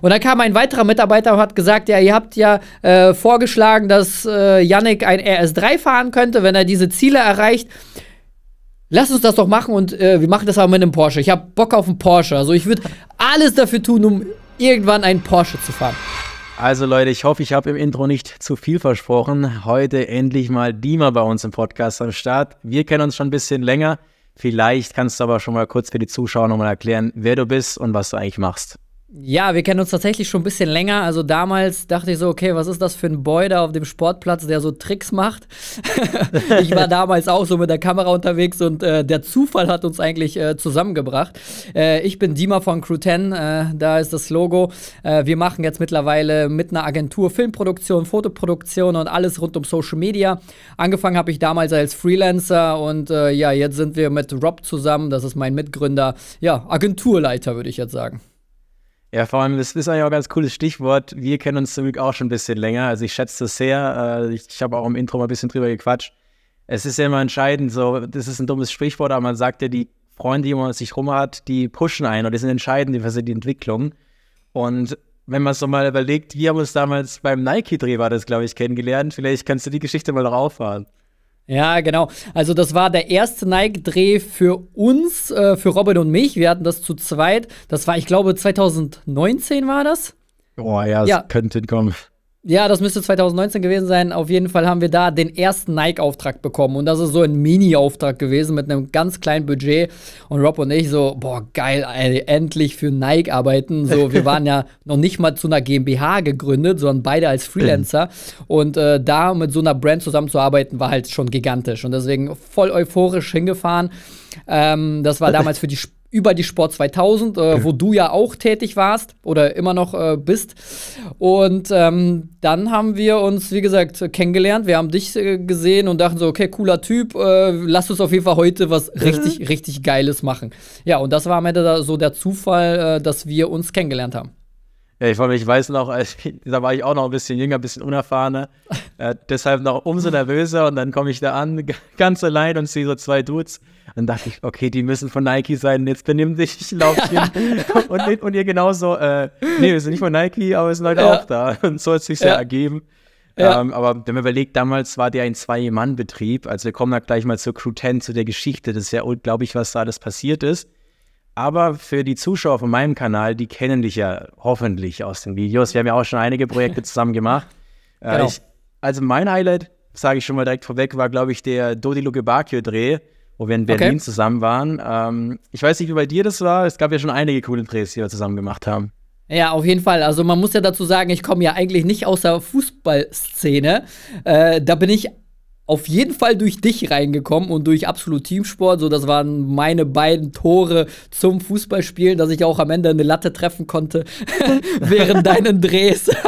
Und dann kam ein weiterer Mitarbeiter und hat gesagt, ja, ihr habt ja äh, vorgeschlagen, dass äh, Yannick ein RS3 fahren könnte, wenn er diese Ziele erreicht. Lass uns das doch machen und äh, wir machen das aber mit einem Porsche. Ich habe Bock auf einen Porsche. Also ich würde alles dafür tun, um irgendwann einen Porsche zu fahren. Also Leute, ich hoffe, ich habe im Intro nicht zu viel versprochen. Heute endlich mal Dima bei uns im Podcast am Start. Wir kennen uns schon ein bisschen länger. Vielleicht kannst du aber schon mal kurz für die Zuschauer nochmal erklären, wer du bist und was du eigentlich machst. Ja, wir kennen uns tatsächlich schon ein bisschen länger. Also damals dachte ich so, okay, was ist das für ein Boy da auf dem Sportplatz, der so Tricks macht? ich war damals auch so mit der Kamera unterwegs und äh, der Zufall hat uns eigentlich äh, zusammengebracht. Äh, ich bin Dima von Crew 10, äh, da ist das Logo. Äh, wir machen jetzt mittlerweile mit einer Agentur Filmproduktion, Fotoproduktion und alles rund um Social Media. Angefangen habe ich damals als Freelancer und äh, ja, jetzt sind wir mit Rob zusammen, das ist mein Mitgründer, ja, Agenturleiter würde ich jetzt sagen. Ja, vor allem, das ist eigentlich auch ein ganz cooles Stichwort. Wir kennen uns zum Glück auch schon ein bisschen länger. Also ich schätze das sehr. Äh, ich, ich habe auch im Intro mal ein bisschen drüber gequatscht. Es ist ja immer entscheidend, so, das ist ein dummes Sprichwort, aber man sagt ja, die Freunde, die man sich rum hat, die pushen einen und die sind entscheidend für die Entwicklung. Und wenn man es so mal überlegt, wir haben uns damals beim Nike-Dreh, war das, glaube ich, kennengelernt. Vielleicht kannst du die Geschichte mal noch auffahren. Ja, genau. Also das war der erste Nike-Dreh für uns, äh, für Robin und mich. Wir hatten das zu zweit. Das war, ich glaube, 2019 war das. Oh ja, es ja. könnte kommen. Ja, das müsste 2019 gewesen sein. Auf jeden Fall haben wir da den ersten Nike-Auftrag bekommen. Und das ist so ein Mini-Auftrag gewesen mit einem ganz kleinen Budget. Und Rob und ich so, boah, geil, ey, endlich für Nike arbeiten. So, wir waren ja noch nicht mal zu einer GmbH gegründet, sondern beide als Freelancer. und äh, da mit so einer Brand zusammenzuarbeiten, war halt schon gigantisch. Und deswegen voll euphorisch hingefahren. Ähm, das war damals für die Sp über die Sport 2000, äh, wo du ja auch tätig warst oder immer noch äh, bist. Und ähm, dann haben wir uns, wie gesagt, kennengelernt. Wir haben dich äh, gesehen und dachten so, okay, cooler Typ, äh, lass uns auf jeden Fall heute was richtig, mhm. richtig Geiles machen. Ja, und das war am Ende so der Zufall, äh, dass wir uns kennengelernt haben. Ja, ich, mich, ich weiß noch, da war ich auch noch ein bisschen jünger, ein bisschen unerfahrener. Äh, deshalb noch umso nervöser und dann komme ich da an, ganz allein und sehe so zwei Dudes. Dann dachte ich, okay, die müssen von Nike sein, jetzt benimm dich, ich lauf hin. und, und ihr genauso, äh, nee, wir sind nicht von Nike, aber wir sind Leute ja. auch da. Und so hat es sich sehr ja ergeben. Ja. Ähm, aber wenn man überlegt, damals war der ein Zwei-Mann-Betrieb. Also wir kommen da gleich mal zur Crew 10, zu der Geschichte. Das ist ja unglaublich, was da alles passiert ist. Aber für die Zuschauer von meinem Kanal, die kennen dich ja hoffentlich aus den Videos. Wir haben ja auch schon einige Projekte zusammen gemacht. Äh, genau. Ich also mein Highlight, sage ich schon mal direkt vorweg, war, glaube ich, der Dodilo Gebakio-Dreh, wo wir in Berlin okay. zusammen waren. Ähm, ich weiß nicht, wie bei dir das war. Es gab ja schon einige coole Drehs, die wir zusammen gemacht haben. Ja, auf jeden Fall. Also man muss ja dazu sagen, ich komme ja eigentlich nicht aus der Fußballszene. Äh, da bin ich auf jeden Fall durch dich reingekommen und durch absolut Teamsport. So, das waren meine beiden Tore zum Fußballspielen, dass ich auch am Ende eine Latte treffen konnte während deinen Drehs.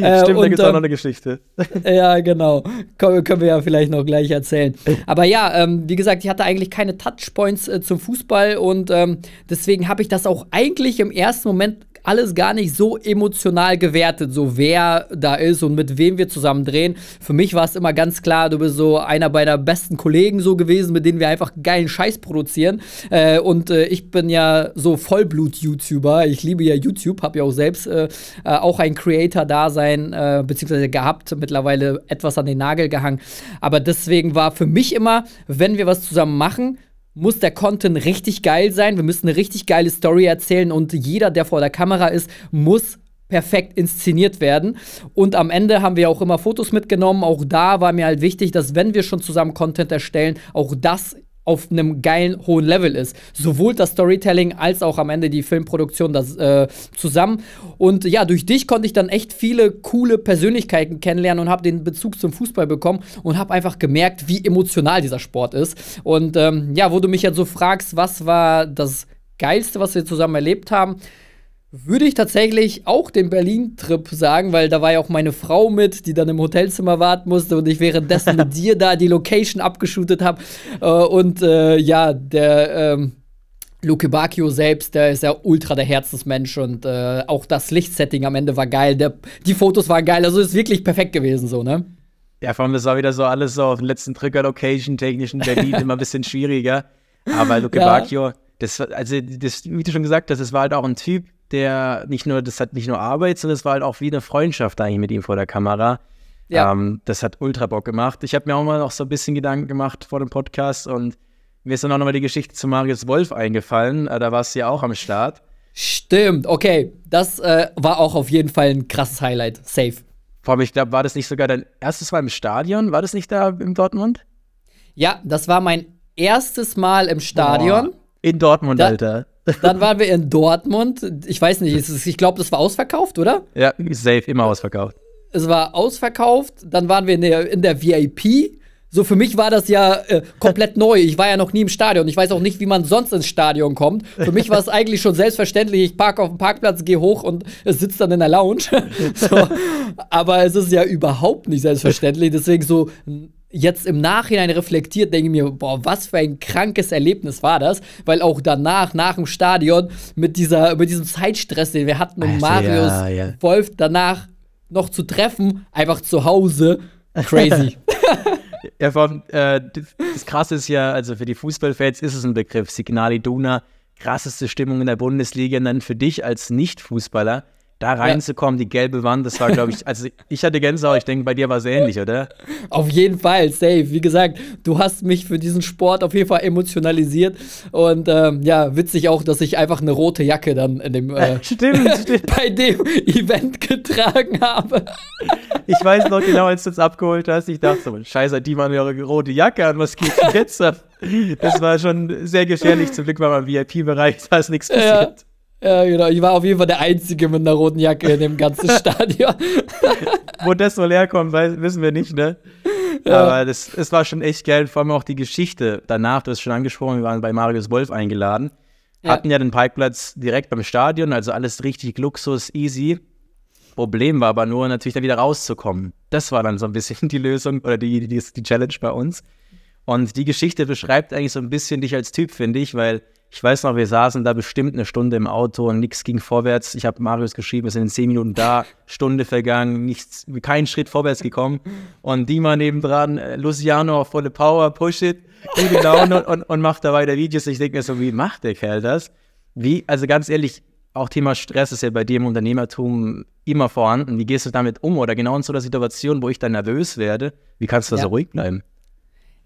Äh, stimmt, äh, und, da gibt es auch ähm, noch eine Geschichte. ja, genau. Komm, können wir ja vielleicht noch gleich erzählen. Aber ja, ähm, wie gesagt, ich hatte eigentlich keine Touchpoints äh, zum Fußball und ähm, deswegen habe ich das auch eigentlich im ersten Moment alles gar nicht so emotional gewertet, so wer da ist und mit wem wir zusammen drehen. Für mich war es immer ganz klar, du bist so einer meiner besten Kollegen so gewesen, mit denen wir einfach geilen Scheiß produzieren. Äh, und äh, ich bin ja so Vollblut-YouTuber. Ich liebe ja YouTube, habe ja auch selbst äh, äh auch ein Creator-Dasein, äh, beziehungsweise gehabt, mittlerweile etwas an den Nagel gehangen. Aber deswegen war für mich immer, wenn wir was zusammen machen, muss der Content richtig geil sein. Wir müssen eine richtig geile Story erzählen und jeder, der vor der Kamera ist, muss perfekt inszeniert werden. Und am Ende haben wir auch immer Fotos mitgenommen. Auch da war mir halt wichtig, dass wenn wir schon zusammen Content erstellen, auch das auf einem geilen hohen Level ist. Sowohl das Storytelling als auch am Ende die Filmproduktion das, äh, zusammen. Und ja, durch dich konnte ich dann echt viele coole Persönlichkeiten kennenlernen und habe den Bezug zum Fußball bekommen und habe einfach gemerkt, wie emotional dieser Sport ist. Und ähm, ja, wo du mich jetzt so fragst, was war das Geilste, was wir zusammen erlebt haben? Würde ich tatsächlich auch den Berlin-Trip sagen, weil da war ja auch meine Frau mit, die dann im Hotelzimmer warten musste und ich währenddessen mit dir da die Location abgeschootet habe. Äh, und äh, ja, der ähm, Luke Bacchio selbst, der ist ja ultra der Herzensmensch und äh, auch das Lichtsetting am Ende war geil. Der, die Fotos waren geil, also ist wirklich perfekt gewesen so, ne? Ja, vor allem, das war wieder so alles so auf den letzten Trigger-Location, technischen Berlin immer ein bisschen schwieriger. Aber Luke ja. Bacchio, das, also, das, wie du schon gesagt hast, das war halt auch ein Typ, der nicht nur, das hat nicht nur Arbeit, sondern es war halt auch wie eine Freundschaft eigentlich mit ihm vor der Kamera. Ja. Ähm, das hat ultra Bock gemacht. Ich habe mir auch mal noch so ein bisschen Gedanken gemacht vor dem Podcast und mir ist dann auch nochmal die Geschichte zu Marius Wolf eingefallen. Äh, da warst du ja auch am Start. Stimmt, okay. Das äh, war auch auf jeden Fall ein krasses Highlight. Safe. Vor allem, ich glaube, war das nicht sogar dein erstes Mal im Stadion? War das nicht da im Dortmund? Ja, das war mein erstes Mal im Stadion. Boah, in Dortmund, da, Alter. Dann waren wir in Dortmund. Ich weiß nicht, es, ich glaube, das war ausverkauft, oder? Ja, safe, immer ausverkauft. Es war ausverkauft. Dann waren wir in der, in der VIP. So, für mich war das ja äh, komplett neu. Ich war ja noch nie im Stadion. Ich weiß auch nicht, wie man sonst ins Stadion kommt. Für mich war es eigentlich schon selbstverständlich. Ich parke auf dem Parkplatz, gehe hoch und es sitzt dann in der Lounge. so. Aber es ist ja überhaupt nicht selbstverständlich. Deswegen so jetzt im Nachhinein reflektiert, denke ich mir, boah, was für ein krankes Erlebnis war das, weil auch danach, nach dem Stadion, mit, dieser, mit diesem Zeitstress, den wir hatten, um also, Marius ja, ja. Wolf danach noch zu treffen, einfach zu Hause, crazy. ja, vor allem, äh, das Krasse ist ja, also für die Fußballfans ist es ein Begriff, Signali Duna, krasseste Stimmung in der Bundesliga, und dann für dich als Nicht-Fußballer, da reinzukommen, ja. die gelbe Wand, das war, glaube ich, also ich hatte Gänsehaut, ich denke, bei dir war es ähnlich, oder? Auf jeden Fall, safe. Wie gesagt, du hast mich für diesen Sport auf jeden Fall emotionalisiert und ähm, ja, witzig auch, dass ich einfach eine rote Jacke dann in dem, äh, stimmt, stimmt. bei dem Event getragen habe. ich weiß noch genau, als du es abgeholt hast, ich dachte so, scheiße, die waren ihre rote Jacke an, was geht denn jetzt ab? Das war schon sehr gefährlich, zum Glück war man im VIP-Bereich, da ist nichts passiert. Ja. Ja, genau. Ich war auf jeden Fall der Einzige mit einer roten Jacke in dem ganzen Stadion. Wo das wohl herkommt, weiß, wissen wir nicht, ne? Ja. Aber das, das war schon echt geil, vor allem auch die Geschichte danach, du hast schon angesprochen, wir waren bei Marius Wolf eingeladen, ja. hatten ja den Parkplatz direkt beim Stadion, also alles richtig Luxus, easy. Problem war aber nur natürlich da wieder rauszukommen. Das war dann so ein bisschen die Lösung oder die, die, die Challenge bei uns. Und die Geschichte beschreibt eigentlich so ein bisschen dich als Typ, finde ich, weil ich weiß noch, wir saßen da bestimmt eine Stunde im Auto und nichts ging vorwärts. Ich habe Marius geschrieben, wir sind in zehn Minuten da, Stunde vergangen, nichts, kein Schritt vorwärts gekommen. Und Dima nebendran, äh, Luciano, volle Power, push it, gute Laune und, und macht da weiter Videos. Ich denke mir so, wie macht der Kerl das? Wie, also ganz ehrlich, auch Thema Stress ist ja bei dir im Unternehmertum immer vorhanden. Wie gehst du damit um? Oder genau in so einer Situation, wo ich dann nervös werde, wie kannst du da ja. so ruhig bleiben?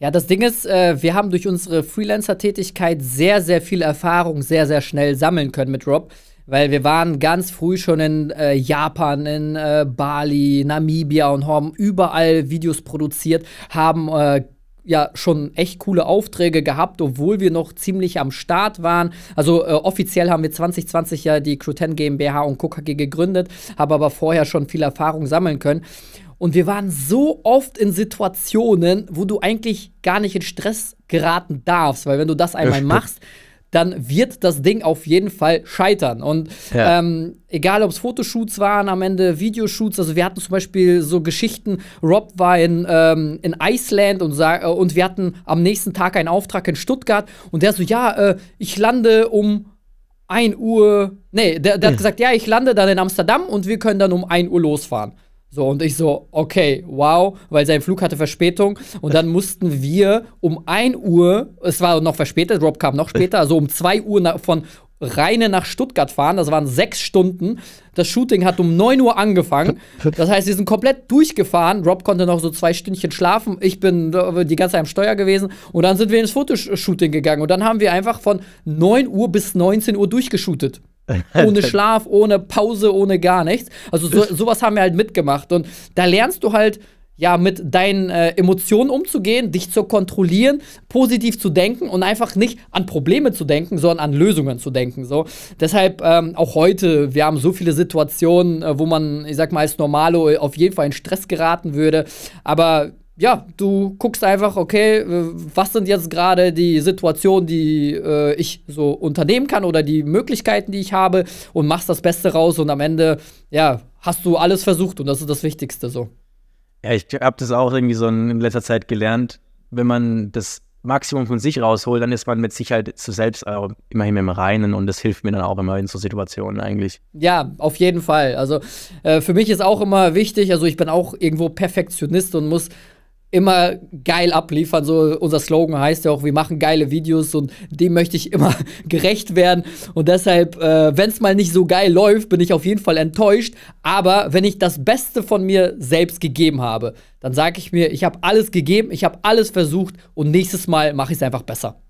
Ja, das Ding ist, äh, wir haben durch unsere Freelancer-Tätigkeit sehr, sehr viel Erfahrung sehr, sehr schnell sammeln können mit Rob, weil wir waren ganz früh schon in äh, Japan, in äh, Bali, Namibia und haben überall Videos produziert, haben äh, ja schon echt coole Aufträge gehabt, obwohl wir noch ziemlich am Start waren. Also äh, offiziell haben wir 2020 ja die Crew 10 GmbH und KKG gegründet, habe aber vorher schon viel Erfahrung sammeln können. Und wir waren so oft in Situationen, wo du eigentlich gar nicht in Stress geraten darfst, weil wenn du das einmal machst, dann wird das Ding auf jeden Fall scheitern. Und ja. ähm, egal, ob es Fotoshoots waren, am Ende Videoshoots, also wir hatten zum Beispiel so Geschichten, Rob war in, ähm, in Iceland und, äh, und wir hatten am nächsten Tag einen Auftrag in Stuttgart und der so, ja, äh, ich lande um 1 Uhr, nee, der, der hm. hat gesagt, ja, ich lande dann in Amsterdam und wir können dann um 1 Uhr losfahren. So, und ich so, okay, wow, weil sein Flug hatte Verspätung. Und dann mussten wir um 1 Uhr, es war noch verspätet, Rob kam noch später, also um 2 Uhr nach, von Rheine nach Stuttgart fahren. Das waren sechs Stunden. Das Shooting hat um 9 Uhr angefangen. Das heißt, wir sind komplett durchgefahren. Rob konnte noch so zwei Stündchen schlafen. Ich bin äh, die ganze Zeit am Steuer gewesen. Und dann sind wir ins Fotoshooting gegangen. Und dann haben wir einfach von 9 Uhr bis 19 Uhr durchgeshootet ohne Schlaf, ohne Pause, ohne gar nichts. Also so, sowas haben wir halt mitgemacht. Und da lernst du halt ja mit deinen äh, Emotionen umzugehen, dich zu kontrollieren, positiv zu denken und einfach nicht an Probleme zu denken, sondern an Lösungen zu denken. So. Deshalb ähm, auch heute, wir haben so viele Situationen, äh, wo man, ich sag mal, als Normalo auf jeden Fall in Stress geraten würde. Aber ja, du guckst einfach, okay, was sind jetzt gerade die Situationen, die äh, ich so unternehmen kann oder die Möglichkeiten, die ich habe und machst das Beste raus und am Ende, ja, hast du alles versucht und das ist das Wichtigste so. Ja, ich habe das auch irgendwie so in letzter Zeit gelernt, wenn man das Maximum von sich rausholt, dann ist man mit Sicherheit halt zu selbst äh, immerhin im Reinen und das hilft mir dann auch immer in so Situationen eigentlich. Ja, auf jeden Fall. Also äh, für mich ist auch immer wichtig, also ich bin auch irgendwo Perfektionist und muss immer geil abliefern. So unser Slogan heißt ja auch, wir machen geile Videos und dem möchte ich immer gerecht werden. Und deshalb, äh, wenn es mal nicht so geil läuft, bin ich auf jeden Fall enttäuscht. Aber wenn ich das Beste von mir selbst gegeben habe, dann sage ich mir, ich habe alles gegeben, ich habe alles versucht und nächstes Mal mache ich es einfach besser.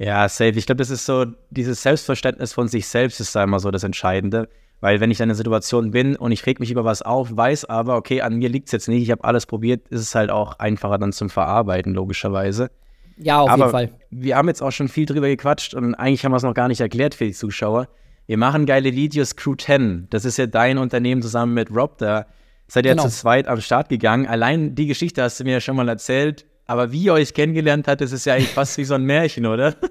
Ja, safe. Ich glaube, das ist so, dieses Selbstverständnis von sich selbst ist da immer so das Entscheidende. Weil wenn ich dann in einer Situation bin und ich reg mich über was auf, weiß aber, okay, an mir liegt es jetzt nicht, ich habe alles probiert, ist es halt auch einfacher dann zum Verarbeiten, logischerweise. Ja, auf aber jeden Fall. Wir haben jetzt auch schon viel drüber gequatscht und eigentlich haben wir es noch gar nicht erklärt für die Zuschauer. Wir machen geile Videos Crew 10. Das ist ja dein Unternehmen zusammen mit Rob. Da seid ihr genau. zu zweit am Start gegangen. Allein die Geschichte hast du mir ja schon mal erzählt. Aber wie ihr euch kennengelernt habt, das ist ja eigentlich fast wie so ein Märchen, oder?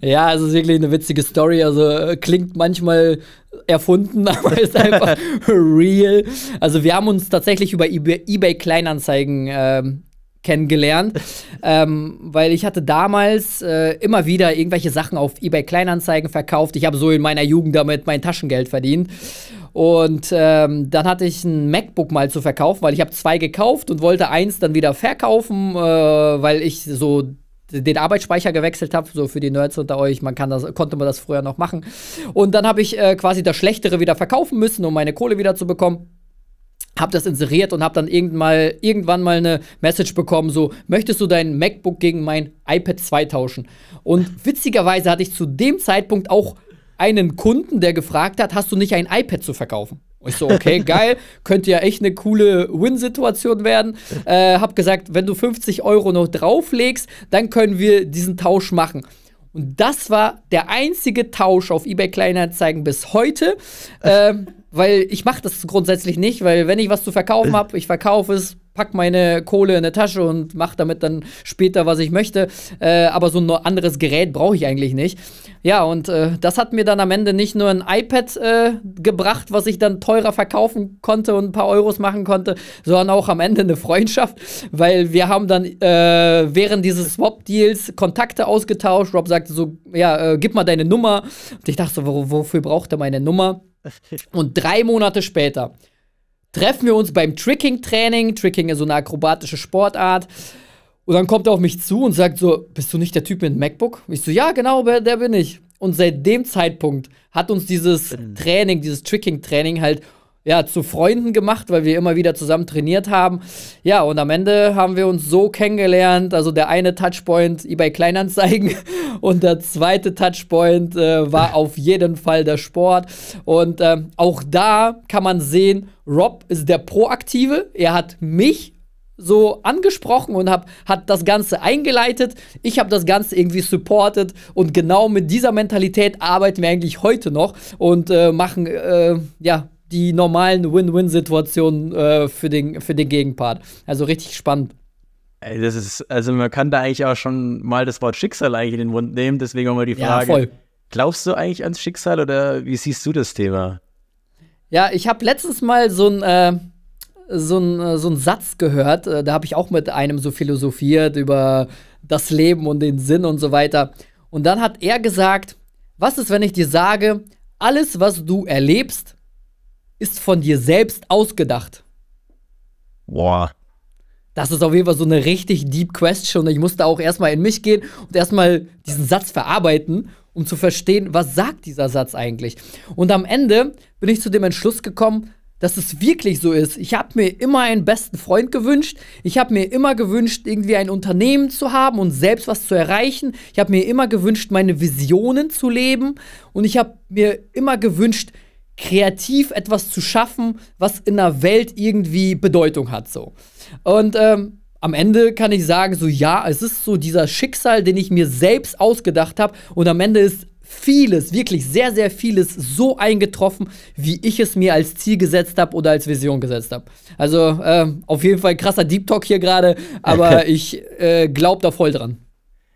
Ja, es ist wirklich eine witzige Story. Also äh, klingt manchmal erfunden, aber ist einfach real. Also wir haben uns tatsächlich über eBay, eBay Kleinanzeigen ähm, kennengelernt, ähm, weil ich hatte damals äh, immer wieder irgendwelche Sachen auf eBay Kleinanzeigen verkauft. Ich habe so in meiner Jugend damit mein Taschengeld verdient. Und ähm, dann hatte ich ein MacBook mal zu verkaufen, weil ich habe zwei gekauft und wollte eins dann wieder verkaufen, äh, weil ich so den Arbeitsspeicher gewechselt habe, so für die Nerds unter euch, man kann das, konnte man das früher noch machen. Und dann habe ich äh, quasi das Schlechtere wieder verkaufen müssen, um meine Kohle wieder zu bekommen habe das inseriert und habe dann irgendwann mal, irgendwann mal eine Message bekommen, so, möchtest du dein MacBook gegen mein iPad 2 tauschen? Und witzigerweise hatte ich zu dem Zeitpunkt auch einen Kunden, der gefragt hat, hast du nicht ein iPad zu verkaufen? Und ich so, okay, geil, könnte ja echt eine coole Win-Situation werden. Äh, hab gesagt, wenn du 50 Euro noch drauflegst, dann können wir diesen Tausch machen. Und das war der einzige Tausch auf eBay Kleinanzeigen bis heute, ähm, weil ich mache das grundsätzlich nicht, weil wenn ich was zu verkaufen habe, ich verkaufe es, pack meine Kohle in eine Tasche und mache damit dann später, was ich möchte. Äh, aber so ein anderes Gerät brauche ich eigentlich nicht. Ja, und äh, das hat mir dann am Ende nicht nur ein iPad äh, gebracht, was ich dann teurer verkaufen konnte und ein paar Euros machen konnte, sondern auch am Ende eine Freundschaft, weil wir haben dann äh, während dieses Swap-Deals Kontakte ausgetauscht. Rob sagte so, ja, äh, gib mal deine Nummer. Und ich dachte so, wofür braucht er meine Nummer? Und drei Monate später treffen wir uns beim Tricking-Training. Tricking ist so eine akrobatische Sportart. Und dann kommt er auf mich zu und sagt so, bist du nicht der Typ mit dem MacBook? ich so, ja, genau, der bin ich. Und seit dem Zeitpunkt hat uns dieses Training, dieses Tricking-Training halt ja, zu Freunden gemacht, weil wir immer wieder zusammen trainiert haben. Ja, und am Ende haben wir uns so kennengelernt. Also der eine Touchpoint eBay Kleinanzeigen und der zweite Touchpoint äh, war auf jeden Fall der Sport. Und ähm, auch da kann man sehen, Rob ist der Proaktive. Er hat mich so angesprochen und hab, hat das Ganze eingeleitet. Ich habe das Ganze irgendwie supported und genau mit dieser Mentalität arbeiten wir eigentlich heute noch und äh, machen, äh, ja, die normalen Win-Win-Situationen äh, für, den, für den Gegenpart. Also richtig spannend. Ey, das ist, also man kann da eigentlich auch schon mal das Wort Schicksal eigentlich in den Mund nehmen, deswegen auch mal die Frage. Ja, voll. Glaubst du eigentlich ans Schicksal oder wie siehst du das Thema? Ja, ich habe letztens mal so ein äh, so einen äh, so Satz gehört, äh, da habe ich auch mit einem so philosophiert über das Leben und den Sinn und so weiter. Und dann hat er gesagt, was ist, wenn ich dir sage, alles, was du erlebst, ist von dir selbst ausgedacht? Boah. Das ist auf jeden Fall so eine richtig deep Question. Ich musste auch erstmal in mich gehen und erstmal diesen Satz verarbeiten, um zu verstehen, was sagt dieser Satz eigentlich. Und am Ende bin ich zu dem Entschluss gekommen, dass es wirklich so ist. Ich habe mir immer einen besten Freund gewünscht. Ich habe mir immer gewünscht, irgendwie ein Unternehmen zu haben und selbst was zu erreichen. Ich habe mir immer gewünscht, meine Visionen zu leben. Und ich habe mir immer gewünscht, kreativ etwas zu schaffen, was in der Welt irgendwie Bedeutung hat. So. Und ähm, am Ende kann ich sagen, so ja, es ist so dieser Schicksal, den ich mir selbst ausgedacht habe. Und am Ende ist vieles, wirklich sehr, sehr vieles so eingetroffen, wie ich es mir als Ziel gesetzt habe oder als Vision gesetzt habe. Also äh, auf jeden Fall krasser Deep Talk hier gerade, aber ich äh, glaube da voll dran.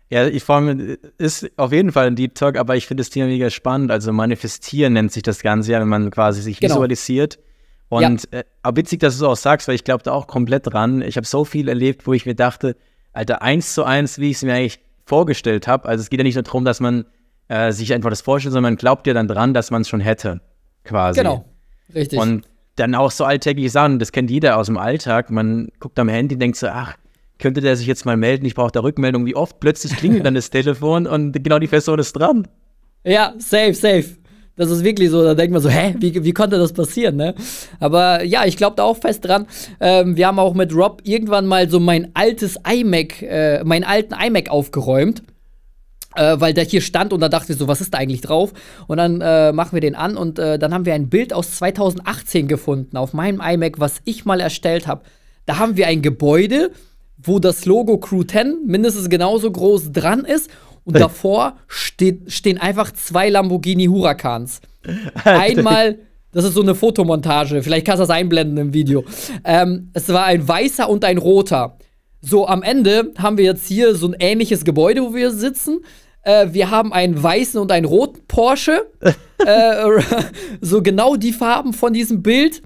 Ja, ich mich, äh, ist auf jeden Fall ein Deep Talk, aber ich finde das Thema mega spannend. Also manifestieren nennt sich das Ganze ja, wenn man quasi sich genau. visualisiert. Und ja. äh, aber witzig, dass du es auch sagst, weil ich glaube da auch komplett dran. Ich habe so viel erlebt, wo ich mir dachte, Alter, eins zu eins, wie ich es mir eigentlich vorgestellt habe. Also es geht ja nicht nur darum, dass man äh, sich einfach das vorstellt, sondern man glaubt ja dann dran, dass man es schon hätte, quasi. Genau, richtig. Und dann auch so alltägliche Sachen, das kennt jeder aus dem Alltag. Man guckt am Handy und denkt so, ach, könnte der sich jetzt mal melden? Ich brauche da Rückmeldung. Wie oft plötzlich klingelt dann das Telefon und genau die Person ist dran. Ja, safe, safe. Das ist wirklich so, da denkt man so, hä, wie, wie konnte das passieren, ne? Aber ja, ich glaube da auch fest dran. Ähm, wir haben auch mit Rob irgendwann mal so mein altes iMac, äh, meinen alten iMac aufgeräumt. Äh, weil der hier stand und da dachte ich so, was ist da eigentlich drauf? Und dann äh, machen wir den an und äh, dann haben wir ein Bild aus 2018 gefunden auf meinem iMac, was ich mal erstellt habe. Da haben wir ein Gebäude, wo das Logo Crew 10 mindestens genauso groß dran ist und hey. davor steht, stehen einfach zwei Lamborghini Huracans. Einmal, das ist so eine Fotomontage, vielleicht kannst du das einblenden im Video. Ähm, es war ein weißer und ein roter. So, am Ende haben wir jetzt hier so ein ähnliches Gebäude, wo wir sitzen. Äh, wir haben einen weißen und einen roten Porsche. äh, so genau die Farben von diesem Bild.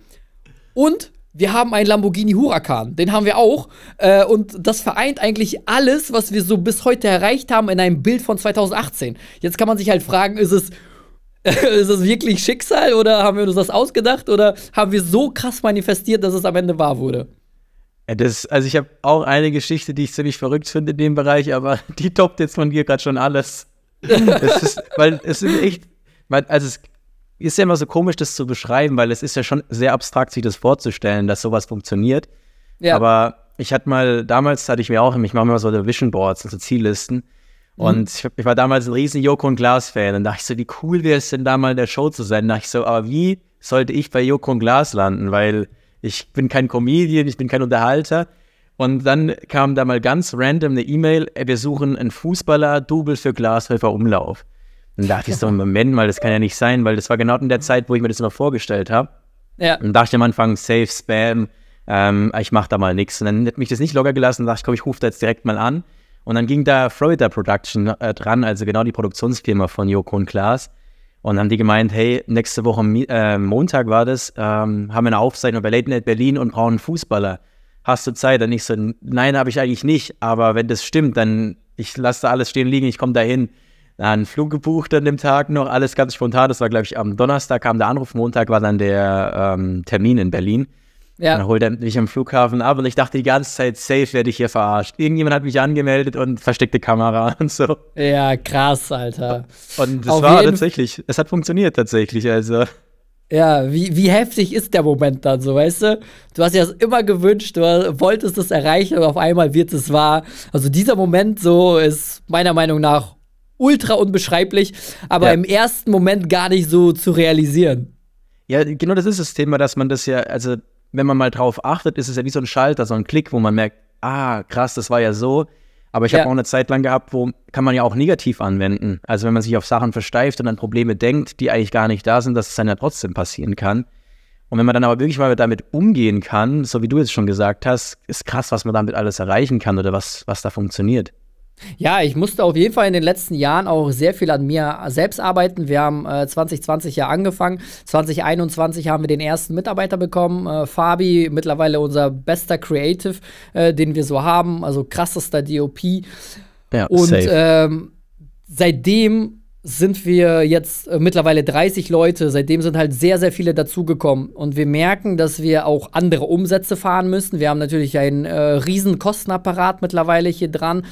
Und wir haben einen Lamborghini Huracan. Den haben wir auch. Äh, und das vereint eigentlich alles, was wir so bis heute erreicht haben, in einem Bild von 2018. Jetzt kann man sich halt fragen, ist es. ist es wirklich Schicksal oder haben wir uns das ausgedacht oder haben wir so krass manifestiert, dass es am Ende wahr wurde? Das, also ich habe auch eine Geschichte, die ich ziemlich verrückt finde in dem Bereich, aber die toppt jetzt von dir gerade schon alles. ist, weil es ist echt, also es ist ja immer so komisch, das zu beschreiben, weil es ist ja schon sehr abstrakt, sich das vorzustellen, dass sowas funktioniert. Ja. Aber ich hatte mal, damals hatte ich mir auch, ich mache mir immer so Vision Boards, also Ziellisten. Mhm. Und ich, ich, war damals ein riesen Joko und Glas-Fan. Und dachte ich so, wie cool wäre es denn da mal in der Show zu sein? Dann dachte ich so, aber wie sollte ich bei Joko und Glas landen? Weil ich bin kein Comedian, ich bin kein Unterhalter. Und dann kam da mal ganz random eine E-Mail, wir suchen einen Fußballer, Double für Glashäufer Umlauf. Dann dachte ich so, Moment mal, das kann ja nicht sein, weil das war genau in der Zeit, wo ich mir das immer vorgestellt habe. Ja. Und dachte am Anfang, Safe, Spam, ähm, ich mache da mal nichts. Und dann hat mich das nicht locker gelassen und dachte ich, komm, ich rufe da jetzt direkt mal an. Und dann ging da Florida Production äh, dran, also genau die Produktionsfirma von Joko und Klaas. Und haben die gemeint, hey, nächste Woche äh, Montag war das, ähm, haben eine Aufzeichnung bei Late Night Berlin und brauchen einen Fußballer. Hast du Zeit? Und ich so, nein, habe ich eigentlich nicht. Aber wenn das stimmt, dann ich lasse da alles stehen liegen, ich komme dahin. Dann Flug gebucht an dem Tag noch, alles ganz spontan. Das war, glaube ich, am Donnerstag kam der Anruf, Montag war dann der ähm, Termin in Berlin. Ja. Dann holt er mich am Flughafen ab und ich dachte die ganze Zeit, safe werde ich hier verarscht. Irgendjemand hat mich angemeldet und versteckte Kamera und so. Ja, krass, Alter. Und es Auf war tatsächlich, es hat funktioniert tatsächlich, also. Ja, wie, wie heftig ist der Moment dann so, weißt du? Du hast ja das immer gewünscht, du wolltest es erreichen und auf einmal wird es wahr. Also dieser Moment so ist meiner Meinung nach ultra unbeschreiblich, aber ja. im ersten Moment gar nicht so zu realisieren. Ja, genau das ist das Thema, dass man das ja, also wenn man mal drauf achtet, ist es ja wie so ein Schalter, so ein Klick, wo man merkt, ah, krass, das war ja so. Aber ich ja. habe auch eine Zeit lang gehabt, wo kann man ja auch negativ anwenden. Also wenn man sich auf Sachen versteift und an Probleme denkt, die eigentlich gar nicht da sind, dass es dann ja trotzdem passieren kann. Und wenn man dann aber wirklich mal damit umgehen kann, so wie du jetzt schon gesagt hast, ist krass, was man damit alles erreichen kann oder was, was da funktioniert. Ja, ich musste auf jeden Fall in den letzten Jahren auch sehr viel an mir selbst arbeiten. Wir haben äh, 2020 ja angefangen. 2021 haben wir den ersten Mitarbeiter bekommen. Äh, Fabi, mittlerweile unser bester Creative, äh, den wir so haben. Also krassester DOP. Ja, Und ähm, seitdem sind wir jetzt äh, mittlerweile 30 Leute. Seitdem sind halt sehr, sehr viele dazugekommen. Und wir merken, dass wir auch andere Umsätze fahren müssen. Wir haben natürlich einen äh, riesen Kostenapparat mittlerweile hier dran.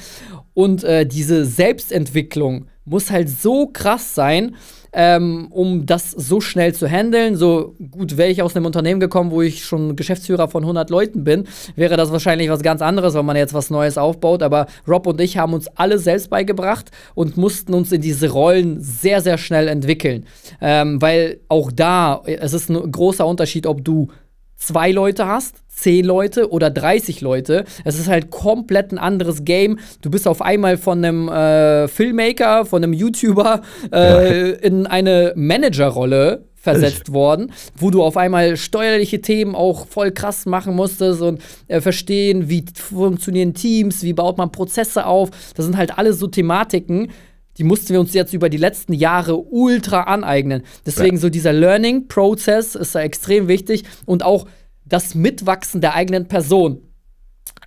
Und äh, diese Selbstentwicklung muss halt so krass sein, ähm, um das so schnell zu handeln. So gut wäre ich aus einem Unternehmen gekommen, wo ich schon Geschäftsführer von 100 Leuten bin, wäre das wahrscheinlich was ganz anderes, wenn man jetzt was Neues aufbaut. Aber Rob und ich haben uns alle selbst beigebracht und mussten uns in diese Rollen sehr, sehr schnell entwickeln. Ähm, weil auch da, es ist ein großer Unterschied, ob du zwei Leute hast, zehn Leute oder 30 Leute. Es ist halt komplett ein anderes Game. Du bist auf einmal von einem äh, Filmmaker, von einem YouTuber äh, ja. in eine Managerrolle versetzt worden, wo du auf einmal steuerliche Themen auch voll krass machen musstest und äh, verstehen, wie funktionieren Teams, wie baut man Prozesse auf. Das sind halt alles so Thematiken, die mussten wir uns jetzt über die letzten Jahre ultra aneignen. Deswegen ja. so dieser Learning-Prozess ist da extrem wichtig und auch das Mitwachsen der eigenen Person.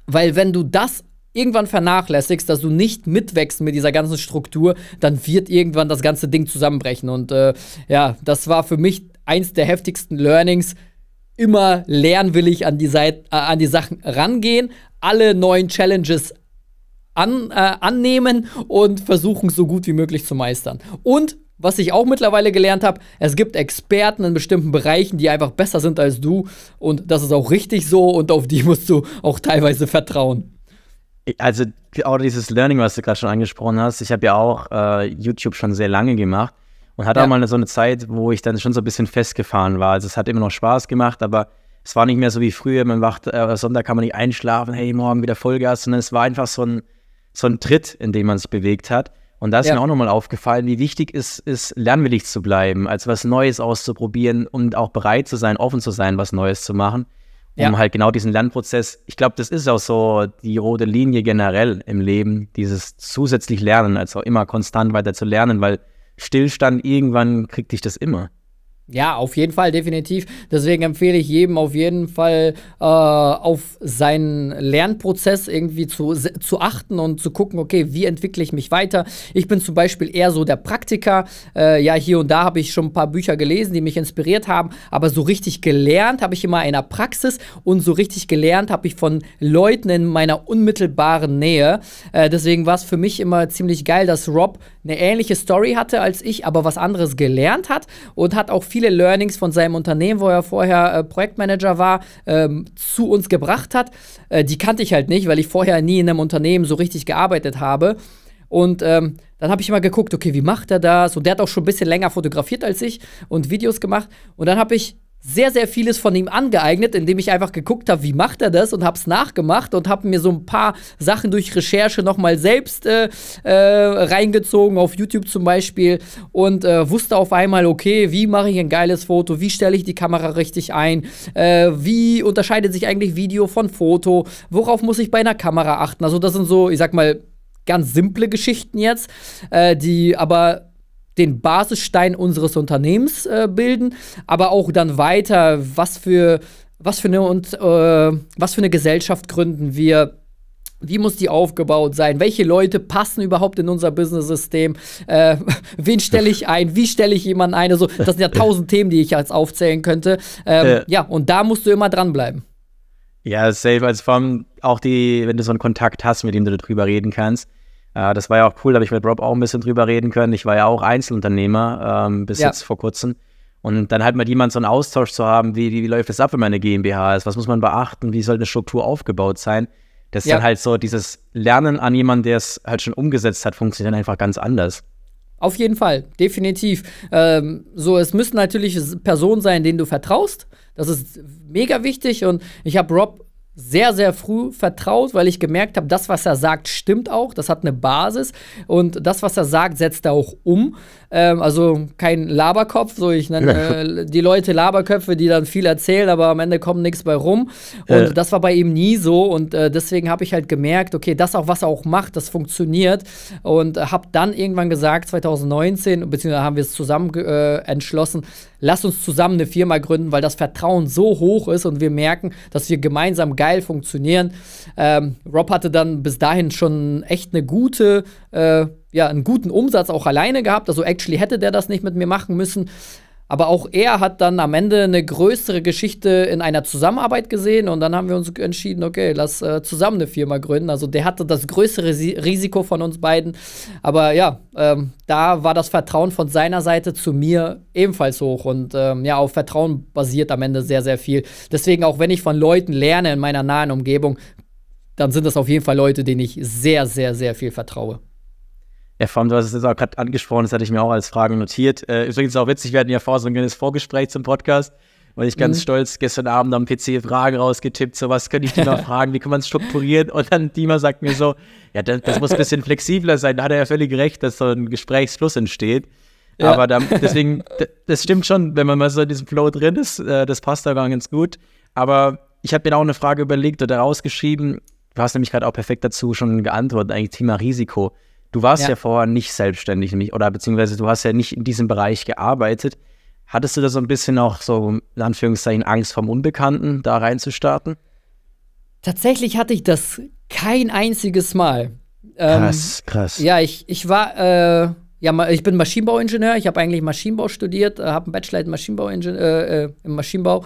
Weil wenn du das irgendwann vernachlässigst, dass du nicht mitwächst mit dieser ganzen Struktur, dann wird irgendwann das ganze Ding zusammenbrechen. Und äh, ja, das war für mich eins der heftigsten Learnings. Immer lernwillig an die, Seite, äh, an die Sachen rangehen, alle neuen Challenges an, äh, annehmen und versuchen, so gut wie möglich zu meistern. Und was ich auch mittlerweile gelernt habe, es gibt Experten in bestimmten Bereichen, die einfach besser sind als du. Und das ist auch richtig so und auf die musst du auch teilweise vertrauen. Also auch dieses Learning, was du gerade schon angesprochen hast, ich habe ja auch äh, YouTube schon sehr lange gemacht und hatte ja. auch mal so eine Zeit, wo ich dann schon so ein bisschen festgefahren war. Also es hat immer noch Spaß gemacht, aber es war nicht mehr so wie früher. Man wacht, äh, Sonntag kann man nicht einschlafen, hey, morgen wieder Vollgas, sondern es war einfach so ein, so ein Tritt, in dem man sich bewegt hat. Und da ist ja. mir auch nochmal aufgefallen, wie wichtig es ist, lernwillig zu bleiben, als was Neues auszuprobieren und auch bereit zu sein, offen zu sein, was Neues zu machen. Um ja. halt genau diesen Lernprozess, ich glaube, das ist auch so die rote Linie generell im Leben, dieses zusätzlich Lernen, also immer konstant weiter zu lernen, weil Stillstand irgendwann kriegt dich das immer. Ja, auf jeden Fall, definitiv. Deswegen empfehle ich jedem auf jeden Fall äh, auf seinen Lernprozess irgendwie zu, zu achten und zu gucken, okay, wie entwickle ich mich weiter. Ich bin zum Beispiel eher so der Praktiker. Äh, ja, hier und da habe ich schon ein paar Bücher gelesen, die mich inspiriert haben, aber so richtig gelernt habe ich immer in der Praxis und so richtig gelernt habe ich von Leuten in meiner unmittelbaren Nähe. Äh, deswegen war es für mich immer ziemlich geil, dass Rob eine ähnliche Story hatte als ich, aber was anderes gelernt hat und hat auch viele Learnings von seinem Unternehmen, wo er vorher äh, Projektmanager war, ähm, zu uns gebracht hat. Äh, die kannte ich halt nicht, weil ich vorher nie in einem Unternehmen so richtig gearbeitet habe. Und ähm, dann habe ich immer geguckt, okay, wie macht er das? Und der hat auch schon ein bisschen länger fotografiert als ich und Videos gemacht. Und dann habe ich sehr, sehr vieles von ihm angeeignet, indem ich einfach geguckt habe, wie macht er das und habe es nachgemacht und habe mir so ein paar Sachen durch Recherche nochmal selbst äh, äh, reingezogen, auf YouTube zum Beispiel und äh, wusste auf einmal, okay, wie mache ich ein geiles Foto, wie stelle ich die Kamera richtig ein, äh, wie unterscheidet sich eigentlich Video von Foto, worauf muss ich bei einer Kamera achten. Also das sind so, ich sag mal, ganz simple Geschichten jetzt, äh, die aber den Basisstein unseres Unternehmens äh, bilden, aber auch dann weiter, was für, was für, eine, und, äh, was für eine Gesellschaft gründen wir. Wie muss die aufgebaut sein? Welche Leute passen überhaupt in unser Business-System? Äh, wen stelle ich ein? Wie stelle ich jemanden ein? Also, das sind ja tausend Themen, die ich jetzt aufzählen könnte. Ähm, ja, und da musst du immer dranbleiben. Ja, safe. Also vor allem auch die, wenn du so einen Kontakt hast, mit dem du darüber reden kannst. Äh, das war ja auch cool, da habe ich mit Rob auch ein bisschen drüber reden können. Ich war ja auch Einzelunternehmer ähm, bis ja. jetzt vor kurzem. Und dann halt mit jemandem so einen Austausch zu haben, wie, wie, wie läuft das ab, wenn man eine GmbH ist? Was muss man beachten? Wie soll eine Struktur aufgebaut sein? Das ist ja. dann halt so, dieses Lernen an jemanden, der es halt schon umgesetzt hat, funktioniert einfach ganz anders. Auf jeden Fall, definitiv. Ähm, so, es müssen natürlich Personen sein, denen du vertraust. Das ist mega wichtig. Und ich habe Rob sehr, sehr früh vertraut, weil ich gemerkt habe, das, was er sagt, stimmt auch. Das hat eine Basis und das, was er sagt, setzt er auch um. Ähm, also kein Laberkopf, so ich nenne äh, die Leute Laberköpfe, die dann viel erzählen, aber am Ende kommt nichts bei rum. Und äh. das war bei ihm nie so und äh, deswegen habe ich halt gemerkt, okay, das auch, was er auch macht, das funktioniert und habe dann irgendwann gesagt, 2019, beziehungsweise haben wir es zusammen äh, entschlossen, lass uns zusammen eine Firma gründen, weil das Vertrauen so hoch ist und wir merken, dass wir gemeinsam geil funktionieren. Ähm, Rob hatte dann bis dahin schon echt eine gute, äh, ja, einen guten Umsatz auch alleine gehabt. Also actually hätte der das nicht mit mir machen müssen. Aber auch er hat dann am Ende eine größere Geschichte in einer Zusammenarbeit gesehen und dann haben wir uns entschieden, okay, lass äh, zusammen eine Firma gründen. Also der hatte das größere Risiko von uns beiden. Aber ja, ähm, da war das Vertrauen von seiner Seite zu mir ebenfalls hoch und ähm, ja, auf Vertrauen basiert am Ende sehr, sehr viel. Deswegen, auch wenn ich von Leuten lerne in meiner nahen Umgebung, dann sind das auf jeden Fall Leute, denen ich sehr, sehr, sehr viel vertraue. Ja, vor allem, du hast es jetzt auch gerade angesprochen, das hatte ich mir auch als Frage notiert. Äh, übrigens auch witzig, wir hatten ja vor so ein kleines Vorgespräch zum Podcast, weil ich ganz mhm. stolz gestern Abend am PC Fragen rausgetippt, so was könnte ich dir noch fragen, wie kann man es strukturieren? Und dann Dima sagt mir so, ja, das, das, muss ein bisschen flexibler sein. Da hat er ja völlig recht, dass so ein Gesprächsfluss entsteht. Ja. Aber dann, deswegen, das stimmt schon, wenn man mal so in diesem Flow drin ist, äh, das passt da ganz gut. Aber ich habe mir auch eine Frage überlegt oder rausgeschrieben. Du hast nämlich gerade auch perfekt dazu schon geantwortet, eigentlich Thema Risiko. Du warst ja. ja vorher nicht selbstständig, nämlich, oder beziehungsweise du hast ja nicht in diesem Bereich gearbeitet. Hattest du da so ein bisschen auch so, in Anführungszeichen, Angst vom Unbekannten, da reinzustarten? Tatsächlich hatte ich das kein einziges Mal. Ähm, krass, krass. Ja, ich, ich war, äh, ja, ich bin Maschinenbauingenieur. Ich habe eigentlich Maschinenbau studiert, äh, habe einen Bachelor in Maschinenbau, äh, äh, im Maschinenbau.